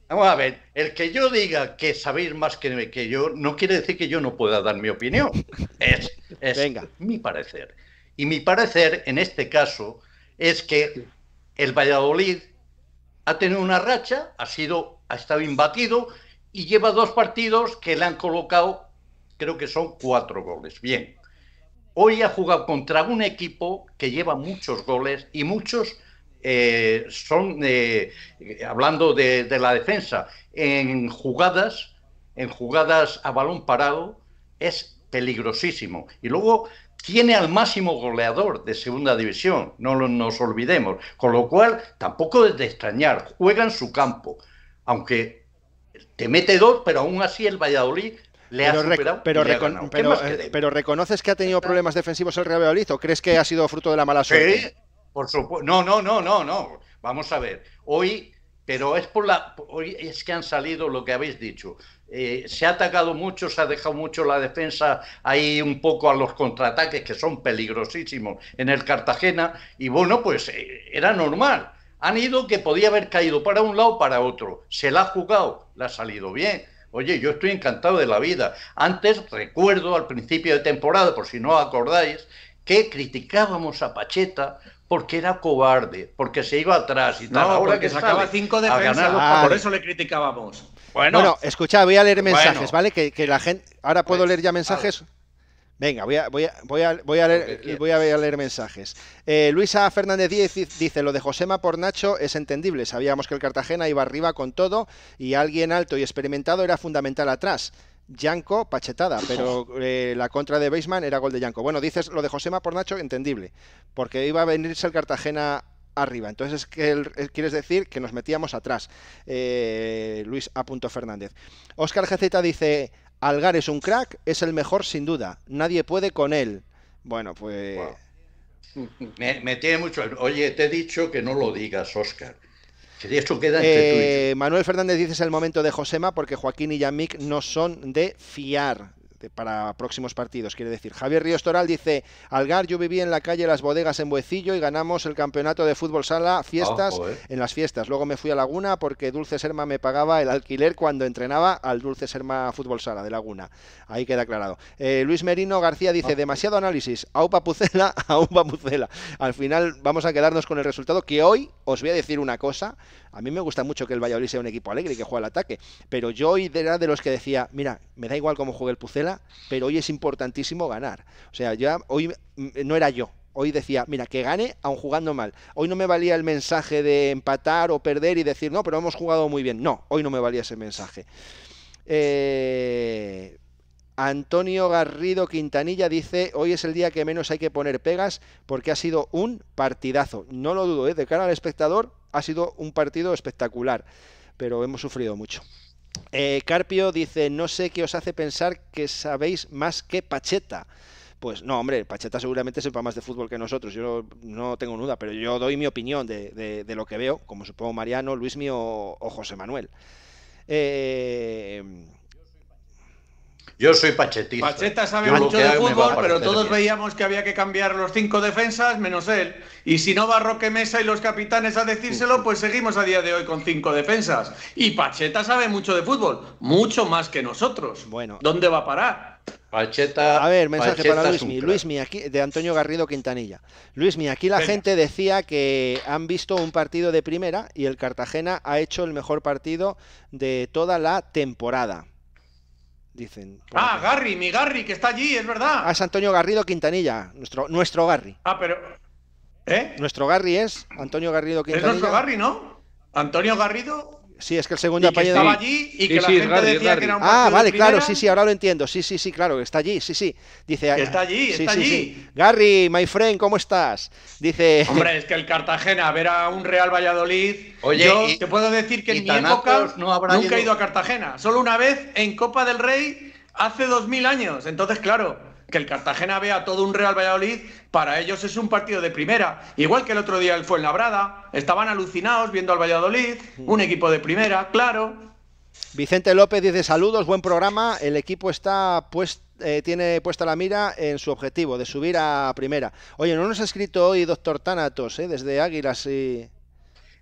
Vamos a ver, el que yo diga que sabéis más que, que yo no quiere decir que yo no pueda dar mi opinión. Es, Venga. mi parecer. Y mi parecer en este caso es que el Valladolid ha tenido una racha, ha sido ha estado imbatido y lleva dos partidos que le han colocado, creo que son cuatro goles. Bien, hoy ha jugado contra un equipo que lleva muchos goles y muchos eh, son, eh, hablando de, la defensa, en jugadas, en jugadas a balón parado, es peligrosísimo. Y luego tiene al máximo goleador de segunda división, no lo, nos olvidemos. Con lo cual, tampoco es de extrañar, juega en su campo, aunque te mete dos, pero aún así el Valladolid le ha superado. Eh, pero, reconoces que ha tenido problemas defensivos el Real Valladolid o crees que ha sido fruto de la mala suerte? Sí, por supuesto. No, no, no, no, no. Vamos a ver. Hoy, pero es por la. Hoy es que han salido lo que habéis dicho. Eh, se ha atacado mucho, se ha dejado mucho la defensa ahí un poco a los contraataques que son peligrosísimos en el Cartagena. Y bueno, pues eh, era normal. Han ido que podía haber caído para un lado para otro. Se la ha jugado le ha salido bien. Oye, yo estoy encantado de la vida. Antes recuerdo al principio de temporada, por si no acordáis, que criticábamos a Pacheta porque era cobarde, porque se iba atrás y tal. No, ahora que sacaba cinco defensas, por ah, eso le criticábamos. Bueno, escucha, voy a leer mensajes, ¿vale? Que, la gente. Ahora puedo pues, leer ya mensajes. Venga, voy a, voy a, voy a leer, mensajes. Eh, Luisa Fernández Díez dice, lo de Josema por Nacho es entendible. Sabíamos que el Cartagena iba arriba con todo y alguien alto y experimentado era fundamental atrás. Yanko, pachetada, pero eh, la contra de Baseman era gol de Yanko. Bueno, dices lo de Josema por Nacho, entendible, porque iba a venirse el Cartagena arriba. Entonces, que eh, quieres decir? Que nos metíamos atrás. Luis A. Fernández. Oscar GZ dice, Algar es un crack, es el mejor sin duda. Nadie puede con él. Bueno, pues. Me, tiene mucho. Oye, te he dicho que no lo digas, Oscar. Esto queda entre eh, Manuel Fernández dice es el momento de Josema porque Joaquín y Yamik no son de fiar para próximos partidos, quiere decir. Javier Ríos Toral dice, Algar, yo viví en la calle Las Bodegas en Buecillo y ganamos el campeonato de fútbol sala, ah, fiestas, en las fiestas. Luego me fui a Laguna porque Dulce Serma me pagaba el alquiler cuando entrenaba al Dulce Serma Fútbol Sala de Laguna. Ahí queda aclarado. Eh, Luis Merino García dice, ah. demasiado análisis, aupa a aupa pucela. Al final vamos a quedarnos con el resultado que hoy os voy a decir una cosa. A mí me gusta mucho que el Valladolid sea un equipo alegre y que juegue al ataque, pero yo hoy era de los que decía, mira, me da igual cómo juegue el Pucela, pero hoy es importantísimo ganar. O sea, hoy mm, no era yo, hoy decía, mira, que gane aun jugando mal. Hoy no me valía el mensaje de empatar o perder y decir, no, pero hemos jugado muy bien. No, hoy no me valía ese mensaje. Eh, Antonio Garrido Quintanilla dice, hoy es el día que menos hay que poner pegas porque ha sido un partidazo. No lo dudo, ¿eh? de cara al espectador, ha sido un partido espectacular, pero hemos sufrido mucho. Eh, Carpio dice, no sé qué os hace pensar que sabéis más que Pacheta. Pues no, hombre, Pacheta seguramente sepa más de fútbol que nosotros, yo no tengo duda, pero yo doy mi opinión de, lo que veo, como supongo Mariano, Luis mío o José Manuel. Eh, yo soy pachetista. Pacheta sabe mucho de fútbol, pero todos veíamos que había que cambiar los cinco defensas, menos él. Y si no va Roque Mesa y los capitanes a decírselo, pues seguimos a día de hoy con cinco defensas. Y Pacheta sabe mucho de fútbol, mucho más que nosotros. Bueno. ¿Dónde va a parar? Pacheta. A ver, mensaje para Luismi. Luismi, aquí, de Antonio Garrido Quintanilla. Luismi, aquí la gente decía que han visto un partido de primera y el Cartagena ha hecho el mejor partido de toda la temporada dicen. Ah, Garry, mi Garry, que está allí, es verdad. Ah, es Antonio Garrido Quintanilla, nuestro, nuestro Garry. Ah, pero. ¿Eh? Nuestro Garry es Antonio Garrido Quintanilla. Es nuestro Garry, ¿no? Antonio Garrido. Sí, es que el segundo Que estaba allí y que la gente decía que era un Ah, vale, claro, sí, sí, ahora lo entiendo. Sí, sí, sí, claro, está allí, sí, sí. Dice. está allí, está allí. Gary, my friend, ¿cómo estás? Dice. Hombre, es que el Cartagena, ver a un Real Valladolid. Oye, yo te puedo decir que en mi época nunca he ido a Cartagena. Solo una vez en Copa del Rey hace dos mil años. Entonces, claro que el Cartagena vea todo un Real Valladolid, para ellos es un partido de primera. Igual que el otro día el Fuenlabrada, estaban alucinados viendo al Valladolid, un equipo de primera, claro. Vicente López dice saludos, buen programa, el equipo está pues, eh, tiene puesta la mira en su objetivo de subir a primera. Oye, no nos ha escrito hoy doctor Tánatos, eh, desde Águilas y...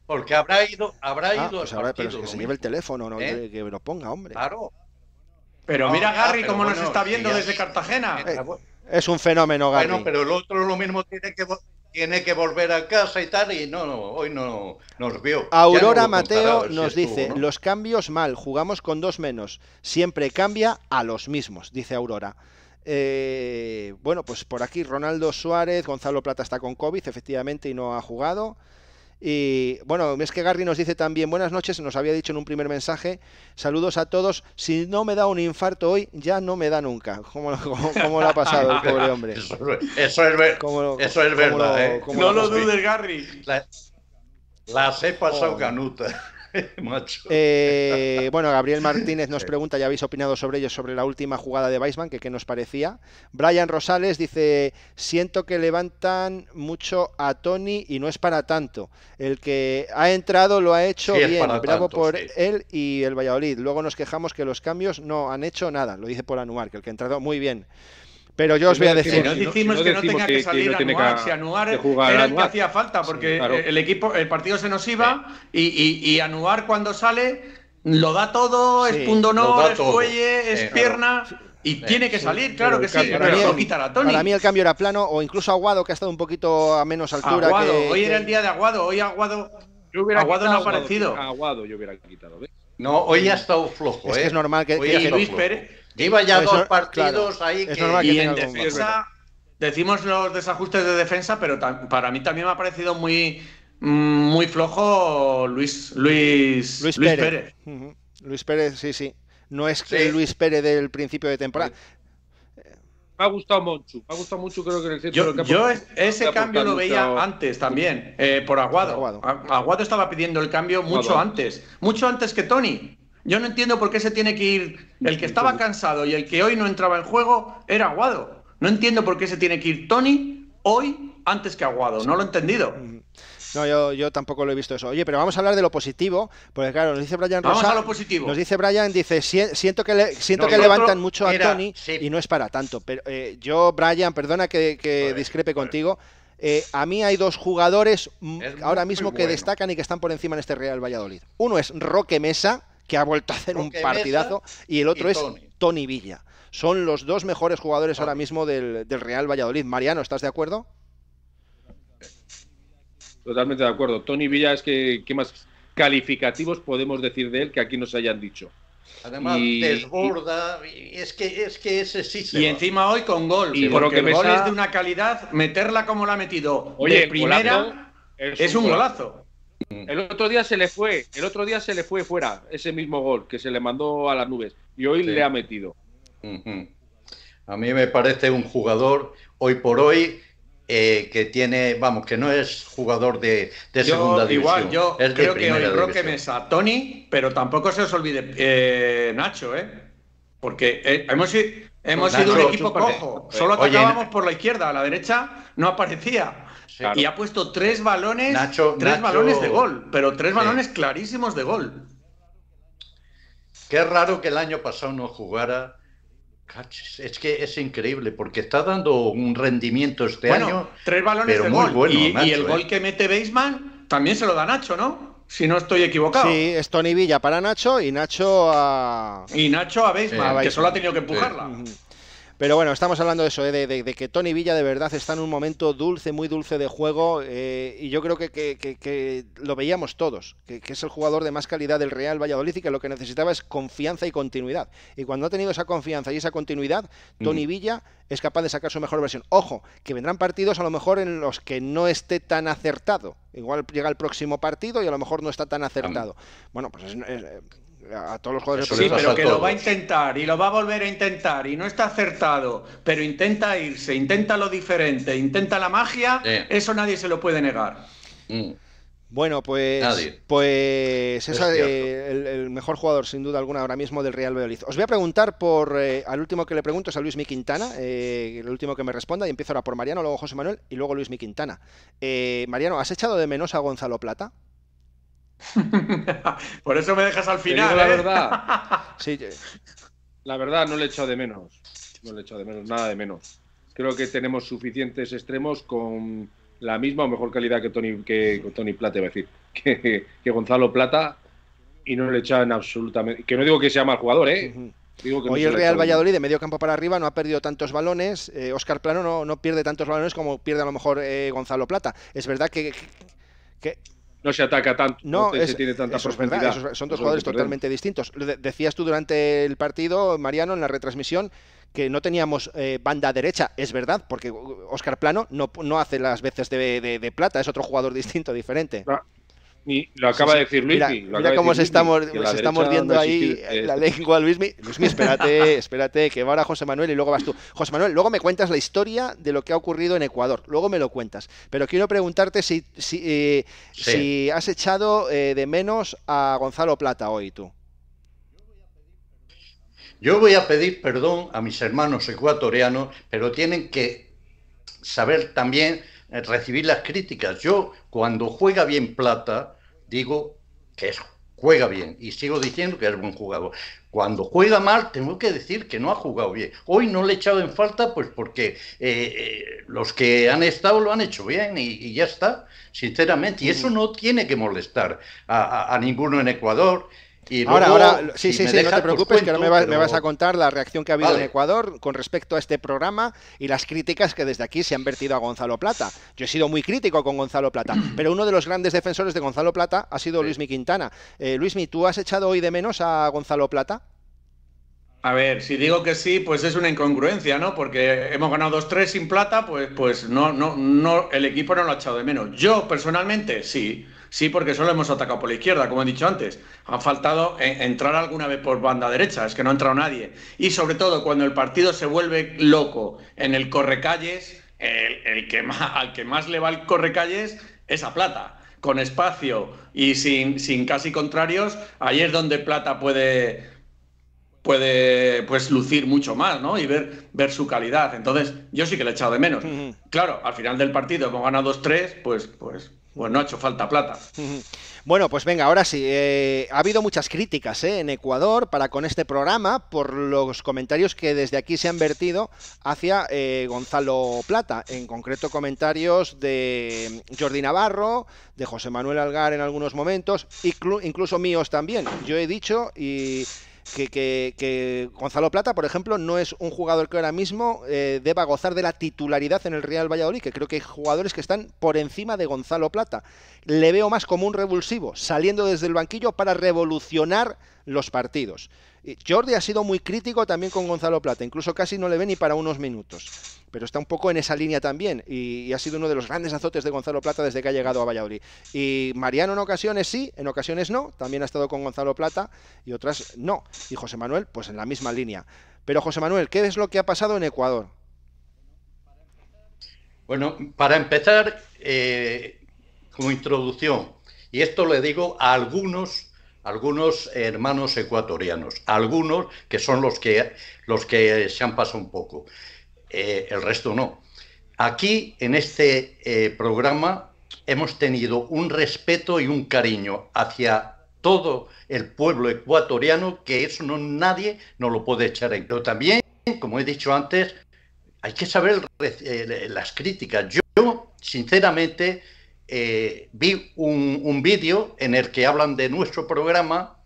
Porque habrá ido, habrá ah, ido. Pues que se el teléfono, no ¿Eh? que lo ponga, hombre. Claro, pero mira, Gary, cómo nos está viendo desde Cartagena. Es un fenómeno, Gary. Bueno, pero el otro lo mismo tiene que, tiene que volver a casa y tal, y no, hoy no nos vio. Aurora Mateo nos dice, los cambios mal, jugamos con dos menos, siempre cambia a los mismos, dice Aurora. Eh, bueno, pues por aquí Ronaldo Suárez, Gonzalo Plata está con COVID, efectivamente, y no ha jugado. Y bueno, es que Garry nos dice también buenas noches, nos había dicho en un primer mensaje, saludos a todos, si no me da un infarto hoy, ya no me da nunca. ¿Cómo, cómo, lo ha pasado el pobre hombre? Eso, es, eso es verdad. No lo, dudes, Garry. Las, he pasado oh. canuta. Eh, bueno, Gabriel Martínez nos pregunta, ya habéis opinado sobre ellos, sobre la última jugada de Weisman, que qué nos parecía. Brian Rosales dice, siento que levantan mucho a Tony y no es para tanto. El que ha entrado lo ha hecho bien, bravo por él y el Valladolid. Luego nos quejamos que los cambios no han hecho nada, lo dice por Anuar, que el que ha entrado muy bien. Pero yo os voy a decir. Si no decimos, que no tenga que, salir que Anuar, si Anuar era el que hacía falta, porque el equipo, el partido se nos iba y, y, Anuar cuando sale lo da todo, es pundonor, es fuelle, es pierna. Y tiene que salir, claro que sí, pero quitar a Para mí el cambio era plano, o incluso Aguado, que ha estado un poquito a menos altura. Aguado, hoy era el día de Aguado, hoy Aguado, Aguado no ha aparecido. Aguado yo hubiera quitado, No, hoy ha estado flojo, es Que es ¿eh? normal que, hoy Luis Pérez. Iba ya dos partidos ahí que, y en defensa decimos los desajustes de defensa, pero para mí también me ha parecido muy mm, muy flojo Luis Luis Luis, Pérez. Luis Pérez, sí, sí. No es que Luis Pérez del principio de temporada. Me ha gustado mucho, me ha gustado mucho creo que el Yo, yo ese cambio lo veía antes también, eh, por Aguado. Aguado. estaba pidiendo el cambio mucho antes, mucho antes que Tony. Yo no entiendo por qué se tiene que ir. El que estaba cansado y el que hoy no entraba en juego era Aguado. No entiendo por qué se tiene que ir Tony hoy antes que Aguado. No lo he entendido. No, yo, tampoco lo he visto eso. Oye, pero vamos a hablar de lo positivo, porque claro, nos dice Brian Rosa. Vamos a lo positivo. Nos dice Brian, dice, siento que, siento que levantan mucho a Tony y no es para tanto. Pero eh, yo, Brian, perdona que, discrepe contigo. Eh, a mí hay dos jugadores ahora mismo que destacan y que están por encima en este Real Valladolid. Uno es Roque Mesa que ha vuelto a hacer un partidazo, y el otro es Tony. Villa. Son los dos mejores jugadores ahora mismo del, Real Valladolid. Mariano, ¿estás de acuerdo? Totalmente de acuerdo. Tony Villa es que, ¿qué más calificativos podemos decir de él que aquí nos hayan dicho? Además, desborda, y, es, que, es que ese sí Y encima hoy con gol, y por que el gol es de una calidad, meterla como la ha metido Oye, de primera es, un, golazo. El otro día se le fue, el otro día se le fue fuera ese mismo gol que se le mandó a las nubes y hoy le ha metido. A mí me parece un jugador hoy por hoy eh, que tiene, vamos, que no es jugador de, segunda división. Igual, yo creo que me Roque Mesa, Tony, pero tampoco se os olvide eh, Nacho, ¿eh? Porque eh, hemos, pues sido un equipo cojo, solo atacábamos por la izquierda, a la derecha no aparecía. Y ha puesto tres balones, tres balones de gol, pero tres balones clarísimos de gol. Qué raro que el año pasado no jugara. Es que es increíble porque está dando un rendimiento este año. Tres balones de gol. y, el gol ¿eh? que mete Beisman también se lo da Nacho, ¿no? Si no estoy equivocado. Sí, es Tony Villa para Nacho y Nacho a. Y Nacho a Beisman, que solo ha tenido que empujarla. Pero bueno, estamos hablando de eso, eh, de, que Tony Villa de verdad está en un momento dulce, muy dulce de juego, eh, y yo creo que, lo veíamos todos, que, es el jugador de más calidad del Real Valladolid y que lo que necesitaba es confianza y continuidad. Y cuando ha tenido esa confianza y esa continuidad, Tony Villa es capaz de sacar su mejor versión. Ojo, que vendrán partidos a lo mejor en los que no esté tan acertado. Igual llega el próximo partido y a lo mejor no está tan acertado. Bueno, pues es eh, a todos los jugadores. Sí, pero que lo va a intentar y lo va a volver a intentar y no está acertado, pero intenta irse, intenta lo diferente, intenta la magia, eso nadie se lo puede negar. Mm. Bueno, pues, pues es el, mejor jugador, sin duda alguna, ahora mismo del Real Valladolid. Os voy a preguntar por, eh, al último que le pregunto es a Luis Mi Quintana, eh, el último que me responda, y empiezo ahora por Mariano, luego José Manuel y luego Luis Mi Quintana. Eh, Mariano, ¿has echado de menos a Gonzalo Plata? Por eso me dejas al final. La ¿eh? verdad. Sí, la verdad, no le echado de menos. No le echado de menos, nada de menos. Creo que tenemos suficientes extremos con la misma o mejor calidad que Tony, que, Plata, iba a decir, que, Gonzalo Plata, y no le echan absolutamente. Que no digo que sea mal jugador, ¿eh? Hoy el Real Valladolid de medio campo para arriba no ha perdido tantos balones. Oscar eh, Plano no, pierde tantos balones como pierde a lo mejor eh, Gonzalo Plata. Es verdad que, que no se ataca tanto, no, se tiene tanta profundidad. son dos jugadores totalmente distintos. decías tú durante el partido, Mariano, en la retransmisión, que no teníamos eh, banda derecha. Es verdad, porque Oscar Plano no, no hace las veces de, de, de, plata, es otro jugador distinto, diferente lo acaba de decir Luismi. Mira, cómo estamos, estamos ahí la eh. lengua, Luismi. Luismi, espérate, espérate, que va ahora José Manuel y luego vas tú. José Manuel, luego me cuentas la historia de lo que ha ocurrido en Ecuador. Luego me lo cuentas. Pero quiero preguntarte si, eh, has echado eh, de menos a Gonzalo Plata hoy tú. Yo voy a pedir perdón a mis hermanos ecuatorianos, pero tienen que saber también eh, recibir las críticas. Yo, cuando juega bien Plata, digo que juega bien y sigo diciendo que es buen jugador. Cuando juega mal, tengo que decir que no ha jugado bien. Hoy no le he echado en falta, pues porque eh, eh, los que han estado lo han hecho bien y, ya está, sinceramente. Y eso mm. no tiene que molestar a ninguno en Ecuador ahora, ahora, sí, sí, sí, no te preocupes, que ahora me, vas a contar la reacción que ha habido en Ecuador con respecto a este programa y las críticas que desde aquí se han vertido a Gonzalo Plata. Yo he sido muy crítico con Gonzalo Plata, pero uno de los grandes defensores de Gonzalo Plata ha sido Luis Luismi Quintana. Eh, Luismi, ¿tú has echado hoy de menos a Gonzalo Plata? A ver, si digo que sí, pues es una incongruencia, ¿no? Porque hemos ganado 2-3 sin plata, pues, pues no, no, no, el equipo no lo ha echado de menos. Yo, personalmente, sí. Sí, porque solo hemos atacado por la izquierda, como he dicho antes. Ha faltado eh, entrar alguna vez por banda derecha, es que no ha entrado nadie. Y sobre todo cuando el partido se vuelve loco en el correcalles, el que más, al que más le va el correcalles es a Plata. Con espacio y sin, sin casi contrarios, ahí es donde Plata puede, puede pues lucir mucho más, ¿no? Y ver, ver su calidad. Entonces, yo sí que le he echado de menos. Claro, al final del partido hemos ganado 2-3, pues, pues bueno, no ha hecho falta plata. Bueno, pues venga, ahora sí. Eh, ha habido muchas críticas eh, en Ecuador para con este programa por los comentarios que desde aquí se han vertido hacia eh, Gonzalo Plata. En concreto, comentarios de Jordi Navarro, de José Manuel Algar en algunos momentos, incluso míos también. Yo he dicho y que, Gonzalo Plata, por ejemplo, no es un jugador que ahora mismo eh, deba gozar de la titularidad en el Real Valladolid, que creo que hay jugadores que están por encima de Gonzalo Plata. Le veo más como un revulsivo, saliendo desde el banquillo para revolucionar los partidos. Jordi ha sido muy crítico también con Gonzalo Plata, incluso casi no le ve ni para unos minutos, pero está un poco en esa línea también y, ha sido uno de los grandes azotes de Gonzalo Plata desde que ha llegado a Valladolid. Y Mariano en ocasiones sí, en ocasiones no, también ha estado con Gonzalo Plata y otras no. Y José Manuel, pues en la misma línea. Pero José Manuel, ¿qué es lo que ha pasado en Ecuador? Bueno, para empezar, eh, como introducción, y esto le digo a algunos algunos hermanos ecuatorianos, algunos que son los que, los que se han pasado un poco, eh, el resto no. Aquí, en este eh, programa, hemos tenido un respeto y un cariño hacia todo el pueblo ecuatoriano que eso no, nadie nos lo puede echar en. Pero también, como he dicho antes, hay que saber eh, las críticas. Yo, sinceramente, eh, vi un, vídeo en el que hablan de nuestro programa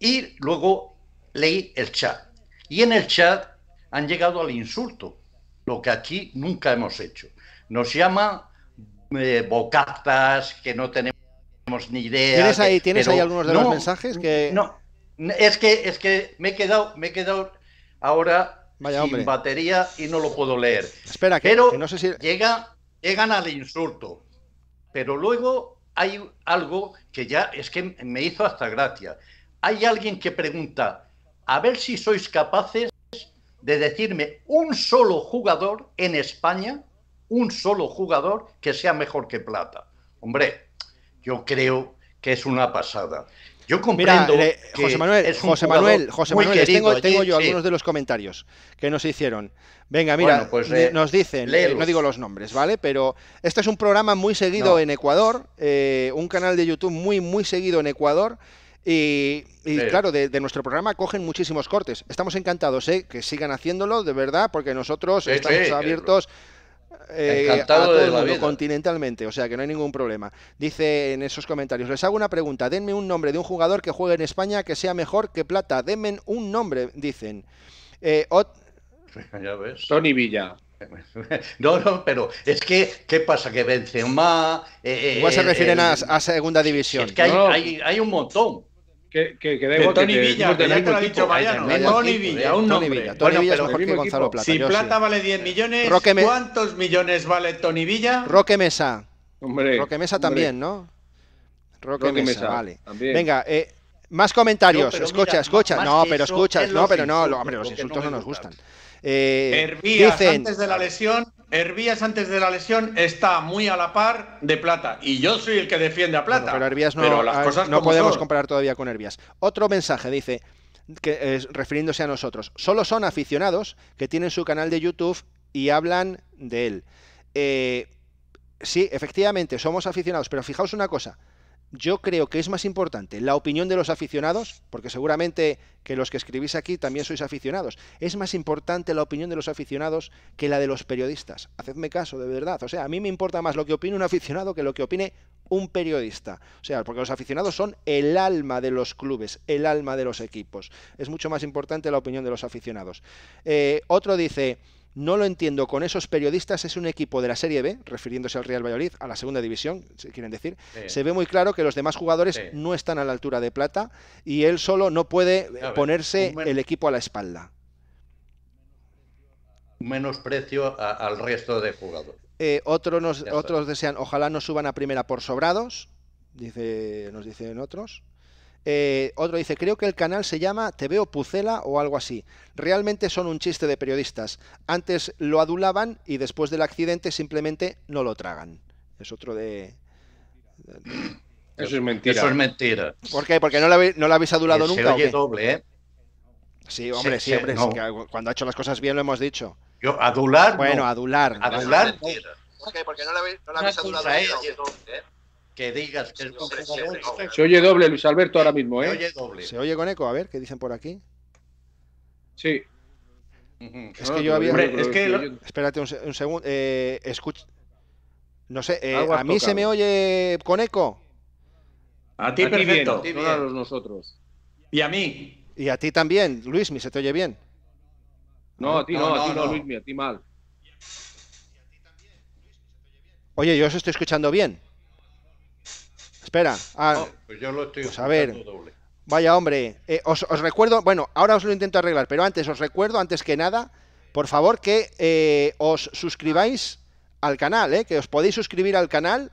y luego leí el chat. Y en el chat han llegado al insulto, lo que aquí nunca hemos hecho. Nos llama eh, bocatas, que no tenemos ni idea. ¿Tienes ahí, ¿tienes ahí algunos de los mensajes? Que... No, es que, es que me, he quedado, me he quedado ahora sin batería y no lo puedo leer. Espera, que, Pero no sé si... llega, llegan al insulto. Pero luego hay algo que ya es que me hizo hasta gracia. Hay alguien que pregunta, a ver si sois capaces de decirme un solo jugador en España, un solo jugador que sea mejor que Plata. Hombre, yo creo que es una pasada. Yo comprendo. José Manuel, José Manuel, José Manuel, tengo, yo algunos de los comentarios que nos hicieron. Venga, mira, pues, eh, nos dicen, eh, no digo los nombres, ¿vale? Pero este es un programa muy seguido en Ecuador, eh, un canal de YouTube muy, muy seguido en Ecuador. Y, claro, de, nuestro programa cogen muchísimos cortes. Estamos encantados, ¿eh? Que sigan haciéndolo, de verdad, porque nosotros estamos abiertos. a todo el mundo, continentalmente, o sea que no hay ningún problema. Dice en esos comentarios, les hago una pregunta, denme un nombre de un jugador que juegue en España que sea mejor que Plata, denme un nombre, dicen. Tony Villa. No, no, pero es que, ¿qué pasa? Que Benzema... Eh, eh Igual se eh, refieren a, segunda división. Es que hay, hay, un montón. Que, que, que, Tony Villa, que ya lo ha dicho Tony Villa, eh, un nombre. Villa, es mejor que Gonzalo Plata. Si Plata vale 10 millones, ¿cuántos millones vale Tony Villa? Roque Mesa. Hombre, Roque Mesa también, ¿no? Roque, Mesa, vale. Venga, más comentarios. escucha, escucha. No, pero escucha. No, pero no, los insultos no nos gustan. Eh, Hervías antes de la lesión, Hervías antes de la lesión está muy a la par de Plata. Y yo soy el que defiende a Plata. pero Hervías no, no podemos comparar todavía con Hervías. Otro mensaje dice, que, eh, refiriéndose a nosotros, solo son aficionados que tienen su canal de YouTube y hablan de él. Eh, sí, efectivamente, somos aficionados, pero fijaos una cosa, yo creo que es más importante la opinión de los aficionados, porque seguramente que los que escribís aquí también sois aficionados, es más importante la opinión de los aficionados que la de los periodistas. Hacedme caso, de verdad. O sea, a mí me importa más lo que opine un aficionado que lo que opine un periodista. O sea, porque los aficionados son el alma de los clubes, el alma de los equipos. Es mucho más importante la opinión de los aficionados. Eh, otro dice... No lo entiendo con esos periodistas, es un equipo de la Serie B, refiriéndose al Real Valladolid, a la segunda división, si quieren decir. Se ve muy claro que los demás jugadores no están a la altura de Plata y él solo no puede eh, ponerse el equipo a la espalda. Menos precio al resto de jugadores. Eh, otros desean, ojalá no suban a primera por sobrados, dice, nos dicen otros. Eh, otro dice, creo que el canal se llama Te veo Pucela o algo así. Realmente son un chiste de periodistas. Antes lo adulaban y después del accidente simplemente no lo tragan. Es otro de... Eso es mentira. Eso es mentira. ¿Por qué? Porque no lo, habéis, adulado nunca? nunca. doble, ¿eh? Sí, hombre, siempre. cuando ha hecho las cosas bien lo hemos dicho. Yo, adular. Bueno, adular. Adular. ¿Por Porque no lo habéis, no la habéis adulado nunca que digas que el Se oye doble, Luis Alberto, ahora mismo, ¿eh? Se oye doble. Se oye con eco, a ver, ¿qué dicen por aquí? Sí. Es que yo había. Espérate un, segundo. Eh, escucha. No sé, eh, a mí se me oye con eco. A ti, perfecto. a nosotros. Y a mí. Y a ti también, Luis, Luismi, ¿se te oye bien? No, a ti no, no, no a ti no, Y a ti mal. Oye, yo os estoy escuchando bien espera. Ah, pues pues a Vaya, hombre. Eh, os, os, recuerdo, bueno, ahora os lo intento arreglar, pero antes os recuerdo, antes que nada, por favor que eh, os suscribáis al canal, eh, que os podéis suscribir al canal,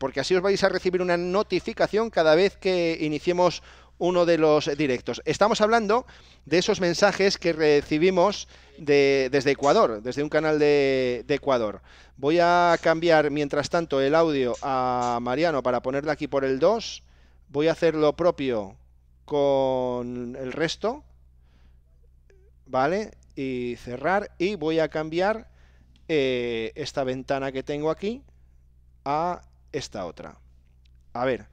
porque así os vais a recibir una notificación cada vez que iniciemos uno de los directos. Estamos hablando de esos mensajes que recibimos desde Ecuador, desde un canal de, Ecuador. Voy a cambiar mientras tanto el audio a Mariano para ponerle aquí por el 2. Voy a hacer lo propio con el resto. ¿Vale? Y cerrar. Y voy a cambiar eh, esta ventana que tengo aquí a esta otra. A ver.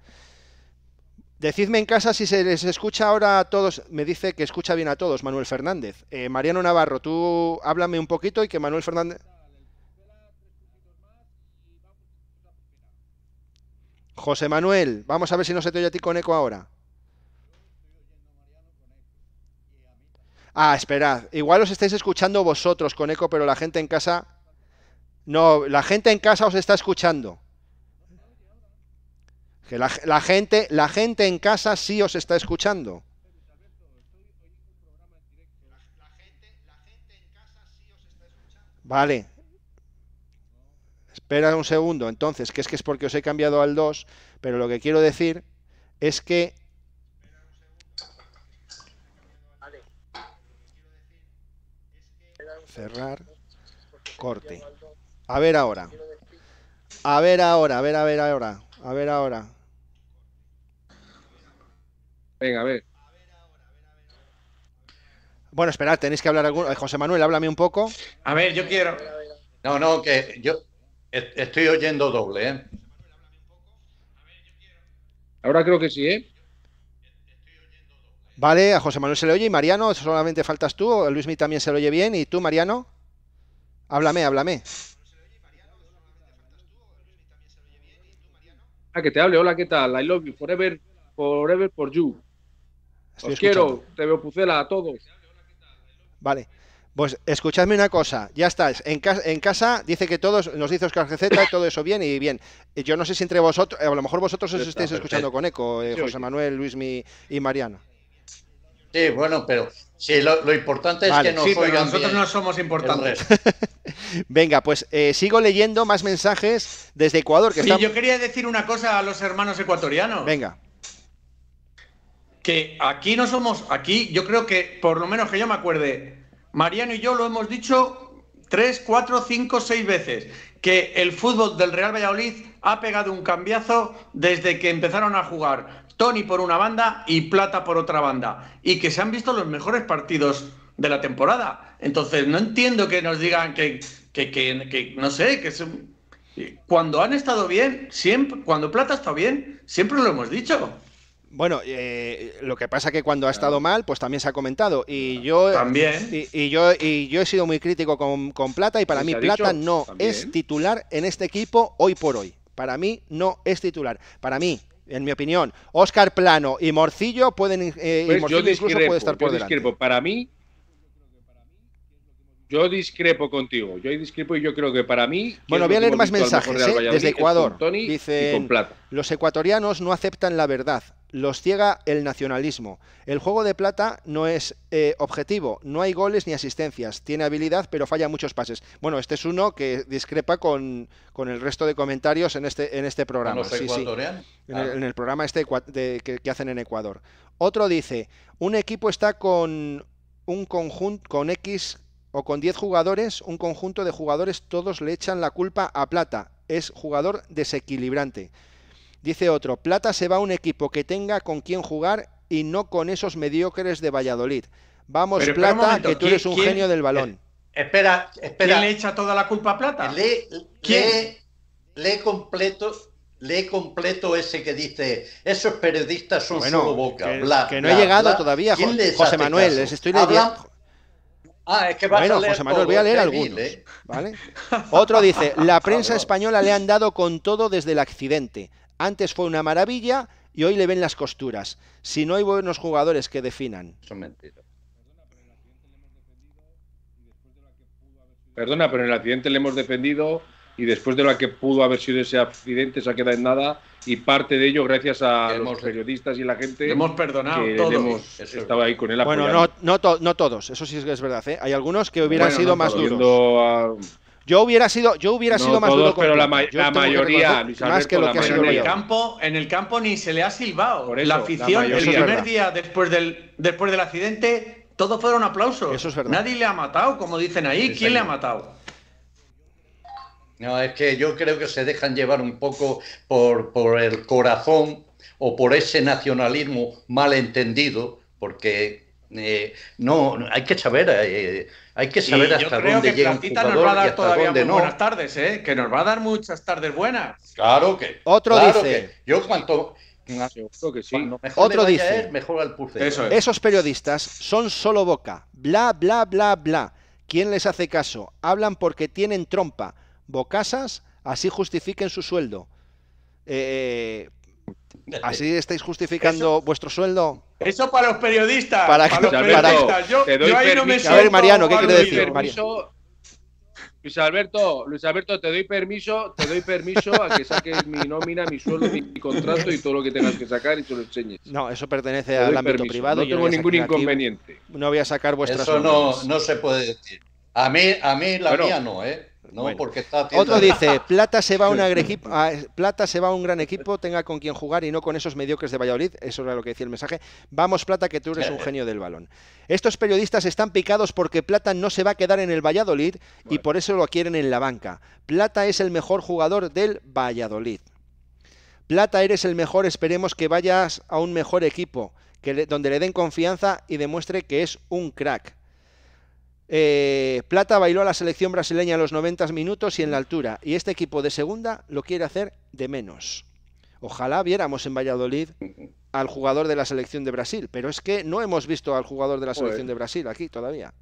Decidme en casa si se les escucha ahora a todos. Me dice que escucha bien a todos, Manuel Fernández. Eh, Mariano Navarro, tú háblame un poquito y que Manuel Fernández. José Manuel, vamos a ver si no se te oye a ti con eco ahora. Ah, esperad. Igual os estáis escuchando vosotros con eco, pero la gente en casa. No, la gente en casa os está escuchando. Que la, gente, la gente en casa sí os está escuchando. Vale. Espera un segundo, entonces, que es que es porque os he cambiado al 2, pero lo que quiero decir es que... Cerrar, corte. A ver ahora. A ver ahora, a ver, a ver ahora. A ver ahora. Venga, a ver. Bueno, esperad, tenéis que hablar alguno. Eh, José Manuel, háblame un poco. A ver, yo quiero. No, no, que yo estoy oyendo doble, ¿eh? Ahora creo que sí, ¿eh? Vale, a José Manuel se le oye y Mariano, solamente faltas tú, Luis Luismi también se le oye bien y tú, Mariano, háblame, háblame. Ah, que te hable, hola, ¿qué tal? I love you forever, forever for you. Os quiero, te veo Pucela a todos. Vale. Pues escuchadme una cosa, ya estáis. En, en casa dice que todos, nos dice Oscar GZ, todo eso bien y bien. Eh, yo no sé si entre vosotros, eh, a lo mejor vosotros os estáis escuchando con eco, eh, José Manuel, Luis y Mariana. Sí, bueno, pero sí, lo, importante es que nos nosotros no somos importantes. Venga, pues sigo leyendo más mensajes desde Ecuador. Que sí, yo quería decir una cosa a los hermanos ecuatorianos. Venga que aquí no somos, aquí yo creo que, por lo menos que yo me acuerde, Mariano y yo lo hemos dicho tres, cuatro, cinco, seis veces, que el fútbol del Real Valladolid ha pegado un cambiazo desde que empezaron a jugar Tony por una banda y Plata por otra banda, y que se han visto los mejores partidos de la temporada. Entonces, no entiendo que nos digan que, que, no sé, que es cuando han estado bien, siempre, cuando Plata está bien, siempre lo hemos dicho. Bueno, eh, lo que pasa que cuando ha estado mal, pues también se ha comentado. Y yo eh, también. Y, yo, y yo he sido muy crítico con, Plata y para mí Plata no es titular en este equipo hoy por hoy. Para mí no es titular. Para mí, en mi opinión, Oscar Plano y Morcillo pueden... Eh, pues incluso puede estar por yo Para mí, yo discrepo contigo, yo discrepo y yo creo que para mí... Bueno, voy a leer más mensajes ¿eh? desde Ecuador. Tony dice, los ecuatorianos no aceptan la verdad, los ciega el nacionalismo. El juego de plata no es eh, objetivo, no hay goles ni asistencias, tiene habilidad pero falla muchos pases. Bueno, este es uno que discrepa con, con el resto de comentarios en este, en este programa. Los sí, ah. En, el, programa este que, que hacen en Ecuador. Otro dice, un equipo está con un conjunto con X o con 10 jugadores, un conjunto de jugadores, todos le echan la culpa a Plata. Es jugador desequilibrante. Dice otro, Plata se va a un equipo que tenga con quién jugar y no con esos mediocres de Valladolid. Vamos, Plata, que tú eres un genio del balón. Eh, espera, espera. ¿Quién le echa toda la culpa a Plata? Le, ¿Quién? Le, completo, completo ese que dice, esos periodistas son su boca. Que, que no ha he llegado todavía, José Manuel, les estoy leyendo. Ah, es que bueno, a José Manuel, voy a leer algunos. ¿eh? ¿vale? Otro dice, la prensa española le han dado con todo desde el accidente. Antes fue una maravilla y hoy le ven las costuras. Si no hay buenos jugadores que definan. Son mentiras. Perdona, pero en el accidente le hemos defendido y después de lo que pudo haber sido ese accidente, se ha quedado en nada y parte de ello gracias a los periodistas y la gente. hemos perdonado que Hemos estado ahí con él Bueno, no, no, no, todos, eso sí es verdad. ¿eh? Hay algunos que hubieran sido más duros. Yo hubiera sido, yo hubiera sido más todos, duro pero la, mayoría, más que en el campo, en el campo ni se le ha silbado. la afición, el primer día después del, después del accidente, todos fueron aplausos. Eso es verdad. Nadie le ha matado, como dicen ahí. ¿Quién le ha matado? No, es que yo creo que se dejan llevar un poco por, por el corazón o por ese nacionalismo malentendido, porque eh, no, hay que saber, eh, eh, hay que saber hasta dónde llega un a Buenas tardes, eh, que nos va a dar muchas tardes buenas. Claro que. Otro dice. yo cuanto que sí. Otro dice. mejor al Eso Esos periodistas son solo boca, bla bla bla bla. ¿Quién les hace caso? Hablan porque tienen trompa bocasas, así justifiquen su sueldo. Eh, eh, eh, ¿Así estáis justificando vuestro sueldo? Eso para los periodistas. Para, los periodistas. Yo, A ver, Mariano, ¿qué quiere decir? Luis Alberto, Luis Alberto, te doy permiso, te doy permiso a que saques mi nómina, mi sueldo, mi, contrato y todo lo que tengas que sacar y te lo enseñes. No, eso pertenece al ámbito privado. No tengo ningún inconveniente. no voy a sacar sueldo. Eso no, se puede decir. A mí, a mí la mía no, ¿eh? Porque Otro dice, Plata se va a un Plata se va a un gran equipo, tenga con quien jugar y no con esos mediocres de Valladolid. Eso era lo que decía el mensaje. Vamos, Plata, que tú eres un genio del balón. Estos periodistas están picados porque Plata no se va a quedar en el Valladolid y por eso lo quieren en la banca. Plata es el mejor jugador del Valladolid. Plata eres el mejor, esperemos que vayas a un mejor equipo, que donde le den confianza y demuestre que es un crack. Eh, Plata bailó a la selección brasileña en los 90 minutos y en la altura, y este equipo de segunda lo quiere hacer de menos. Ojalá viéramos en Valladolid al jugador de la selección de Brasil, pero es que no hemos visto al jugador de la pues selección de Brasil aquí todavía.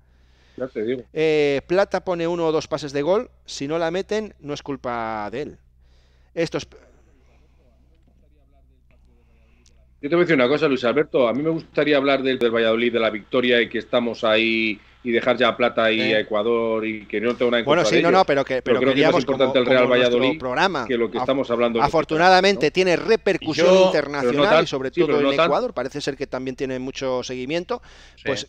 Eh, Plata pone uno o dos pases de gol, si no la meten no es culpa de él. es... Yo te voy a decir una cosa, Luis Alberto, a mí me gustaría hablar del, del Valladolid, de la victoria y que estamos ahí y dejar ya plata ahí a Ecuador y que no tenga una Bueno, sí, no, no, pero que pero, que es importante el Real Valladolid programa, que lo que estamos hablando. Afortunadamente tiene repercusión internacional y sobre todo en Ecuador, parece ser que también tiene mucho seguimiento, pues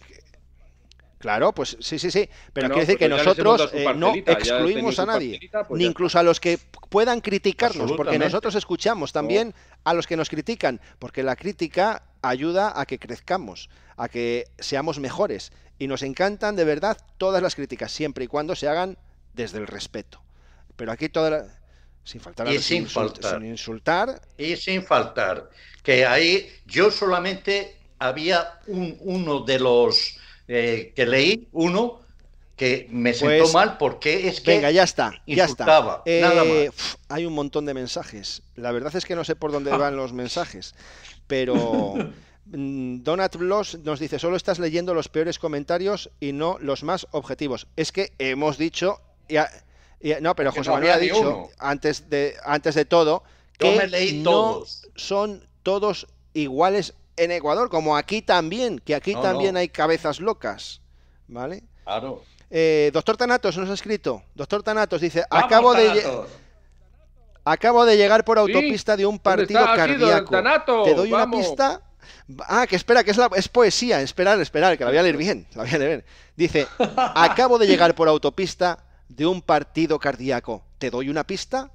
Claro, pues sí, sí, sí. Pero quiere decir pues que nosotros eh, no excluimos a nadie, pues ni incluso a los que puedan criticarnos, porque nosotros escuchamos también a los que nos critican, porque la crítica ayuda a que crezcamos a que seamos mejores. Y nos encantan de verdad todas las críticas, siempre y cuando se hagan desde el respeto. Pero aquí toda Sin faltar y sin, insultar. Y sin faltar. Que ahí yo solamente había uno de los eh, que leí, uno que me sentó pues, mal porque es que venga ya está ya está eh, nada más. hay un montón de mensajes la verdad es que no sé por dónde van los mensajes pero Mm, Donat Bloss nos dice, solo estás leyendo los peores comentarios y no los más objetivos. Es que hemos dicho, no, pero José Manuel ha dicho antes de, antes de todo que no son todos iguales en Ecuador, como aquí también, que aquí también hay cabezas locas, ¿vale? Eh, doctor Tanatos nos ha escrito, doctor Tanatos dice, acabo de... Acabo de llegar por autopista de un partido cardíaco. ¿Te doy una pista? Ah, que espera, que es, la, poesía. Esperar, esperar, que la voy a leer bien. La voy a leer. Dice: Acabo de llegar por autopista de un partido cardíaco. ¿Te doy una pista?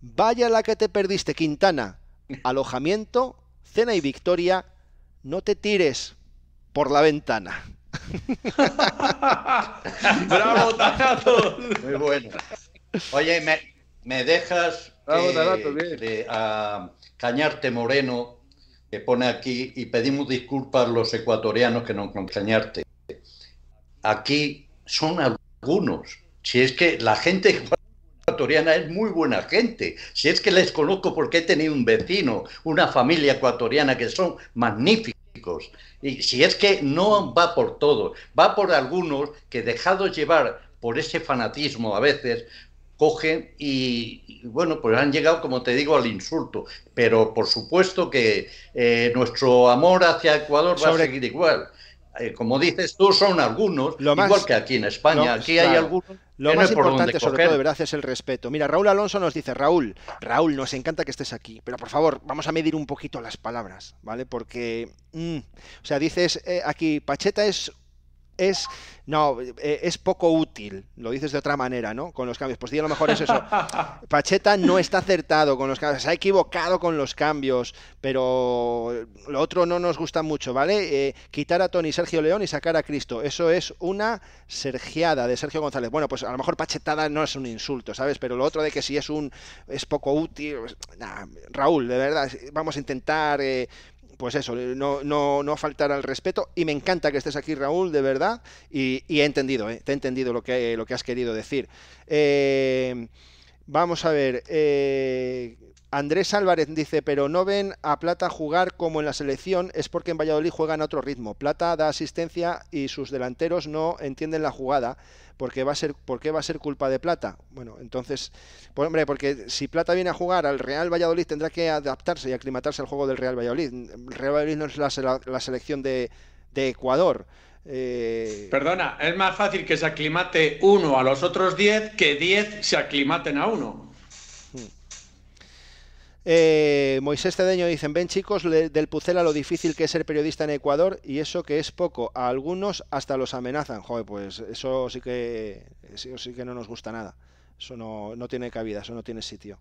Vaya la que te perdiste, Quintana. Alojamiento, cena y victoria. No te tires por la ventana. ¡Bravo, Tarato! Muy bueno. Oye, me, dejas eh, ah, Cañarte Moreno pone aquí, y pedimos disculpas a los ecuatorianos que no enseñarte. Aquí son algunos. Si es que la gente ecuatoriana es muy buena gente. Si es que les conozco porque he tenido un vecino, una familia ecuatoriana que son magníficos. Y si es que no va por todos, va por algunos que dejados llevar por ese fanatismo a veces, coge y, bueno, pues han llegado, como te digo, al insulto. Pero por supuesto que eh, nuestro amor hacia Ecuador va a seguir igual. Eh, como dices tú, son algunos, lo igual que aquí en España. aquí hay algunos lo más importante, sobre todo, de verdad, es el respeto. Mira, Raúl Alonso nos dice, Raúl, Raúl, nos encanta que estés aquí, pero por favor, vamos a medir un poquito las palabras, ¿vale? Porque, mm, o sea, dices, eh, aquí, Pacheta es es no, eh, es poco útil, lo dices de otra manera, ¿no? Con los cambios. Pues sí, a lo mejor es eso. Pacheta no está acertado con los cambios, se ha equivocado con los cambios, pero lo otro no nos gusta mucho, ¿vale? Eh, quitar a Tony Sergio León y sacar a Cristo, eso es una sergiada de Sergio González. Bueno, pues a lo mejor pachetada no es un insulto, ¿sabes? Pero lo otro de que si es un es poco útil, pues, Raúl, de verdad, vamos a intentar eh, pues eso, no, no, no faltar al respeto. Y me encanta que estés aquí, Raúl, de verdad. Y, he entendido, eh, te he entendido lo que, lo que has querido decir. Eh, vamos a ver. Eh, Andrés Álvarez dice, pero no ven a Plata jugar como en la selección, es porque en Valladolid juegan a otro ritmo. Plata da asistencia y sus delanteros no entienden la jugada porque va a ser, porque va a ser culpa de Plata? Bueno, entonces, pues, hombre, porque si Plata viene a jugar al Real Valladolid tendrá que adaptarse y aclimatarse al juego del Real Valladolid. El Real Valladolid no es la, selección de, de Ecuador. Eh, Perdona, es más fácil que se aclimate uno a los otros 10 que 10 se aclimaten a uno. Eh, Moisés Cedeño dicen, ven chicos del Pucela lo difícil que es ser periodista en Ecuador y eso que es poco. A algunos hasta los amenazan. Joder, pues eso sí que, sí que no nos gusta nada. Eso no, no tiene cabida, eso no tiene sitio.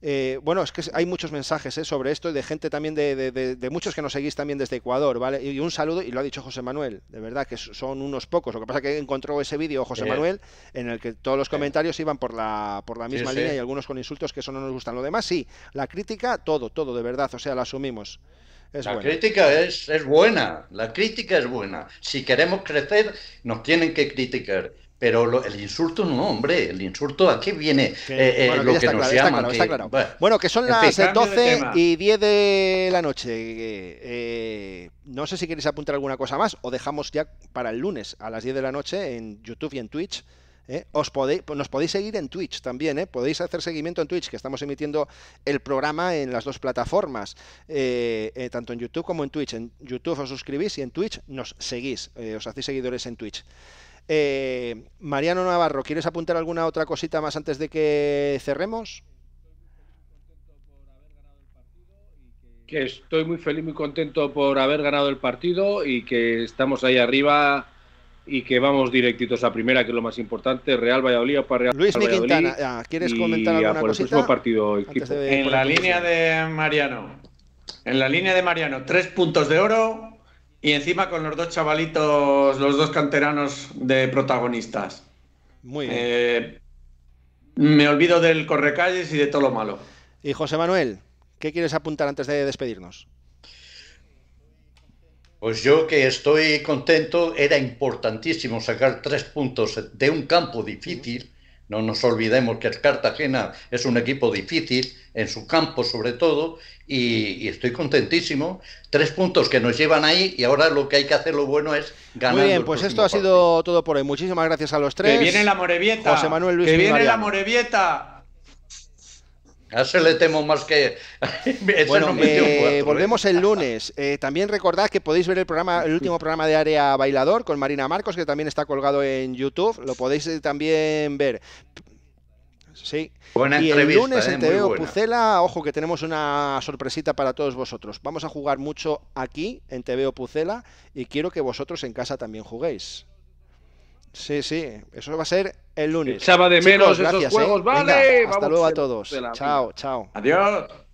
Eh, bueno, es que hay muchos mensajes eh, sobre esto de gente también, de, de, muchos que nos seguís también desde Ecuador, ¿vale? Y un saludo, y lo ha dicho José Manuel, de verdad que son unos pocos. Lo que pasa es que encontró ese vídeo José Manuel en el que todos los comentarios iban por la, por la misma línea y algunos con insultos que eso no nos gustan. Lo demás, sí, la crítica, todo, todo, de verdad, o sea, la asumimos. la crítica es buena, la crítica es buena. Si queremos crecer, nos tienen que criticar. Pero el insulto no, hombre, el insulto a qué viene eh, eh, lo que nos llaman. Bueno, que son las 12 eh, y 10 de la noche. no sé si queréis apuntar alguna cosa más o dejamos ya para el lunes a las 10 de la noche en YouTube y en Twitch. os podéis, nos podéis seguir en Twitch también, podéis hacer seguimiento en Twitch, que estamos emitiendo el programa en las dos plataformas, tanto en YouTube como en Twitch. En YouTube os suscribís y en Twitch nos seguís, os hacéis seguidores en Twitch. Eh, Mariano Navarro, ¿quieres apuntar alguna otra cosita más antes de que cerremos? Que estoy muy feliz, muy contento por haber ganado el partido y que estamos ahí arriba y que vamos directitos a primera, que es lo más importante, Real Valladolid para Real Luis Valladolid, Quintana, ah, ¿quieres comentar alguna cosita? partido, En la línea de Mariano. En la línea de Mariano, tres puntos de oro, y encima con los dos chavalitos, los dos canteranos de protagonistas. Muy bien. Eh, me olvido del correcalles y de todo lo malo. Y José Manuel, ¿qué quieres apuntar antes de despedirnos? Pues yo que estoy contento, era importantísimo sacar tres puntos de un campo difícil no nos olvidemos que el Cartagena es un equipo difícil, en su campo sobre todo, y, estoy contentísimo. Tres puntos que nos llevan ahí y ahora lo que hay que hacer lo bueno es ganar. Muy bien, pues esto ha sido todo por hoy. Muchísimas gracias a los tres. Que viene la Morevieta. Manuel Luis. viene la Morevieta. A eso le temo más que. bueno, eh, ¿eh? volvemos el lunes. Eh, también recordad que podéis ver el programa, el último programa de Área Bailador con Marina Marcos, que también está colgado en YouTube. Lo podéis también ver. Sí. y el lunes en TVO Pucela, ojo que tenemos una sorpresita para todos vosotros. Vamos a jugar mucho aquí en tv Pucela y quiero que vosotros en casa también juguéis. Sí, sí, eso va a ser el lunes. Echaba de menos esos gracias, ¿eh? juegos, vale. hasta luego a todos. Chao, chao. Adiós.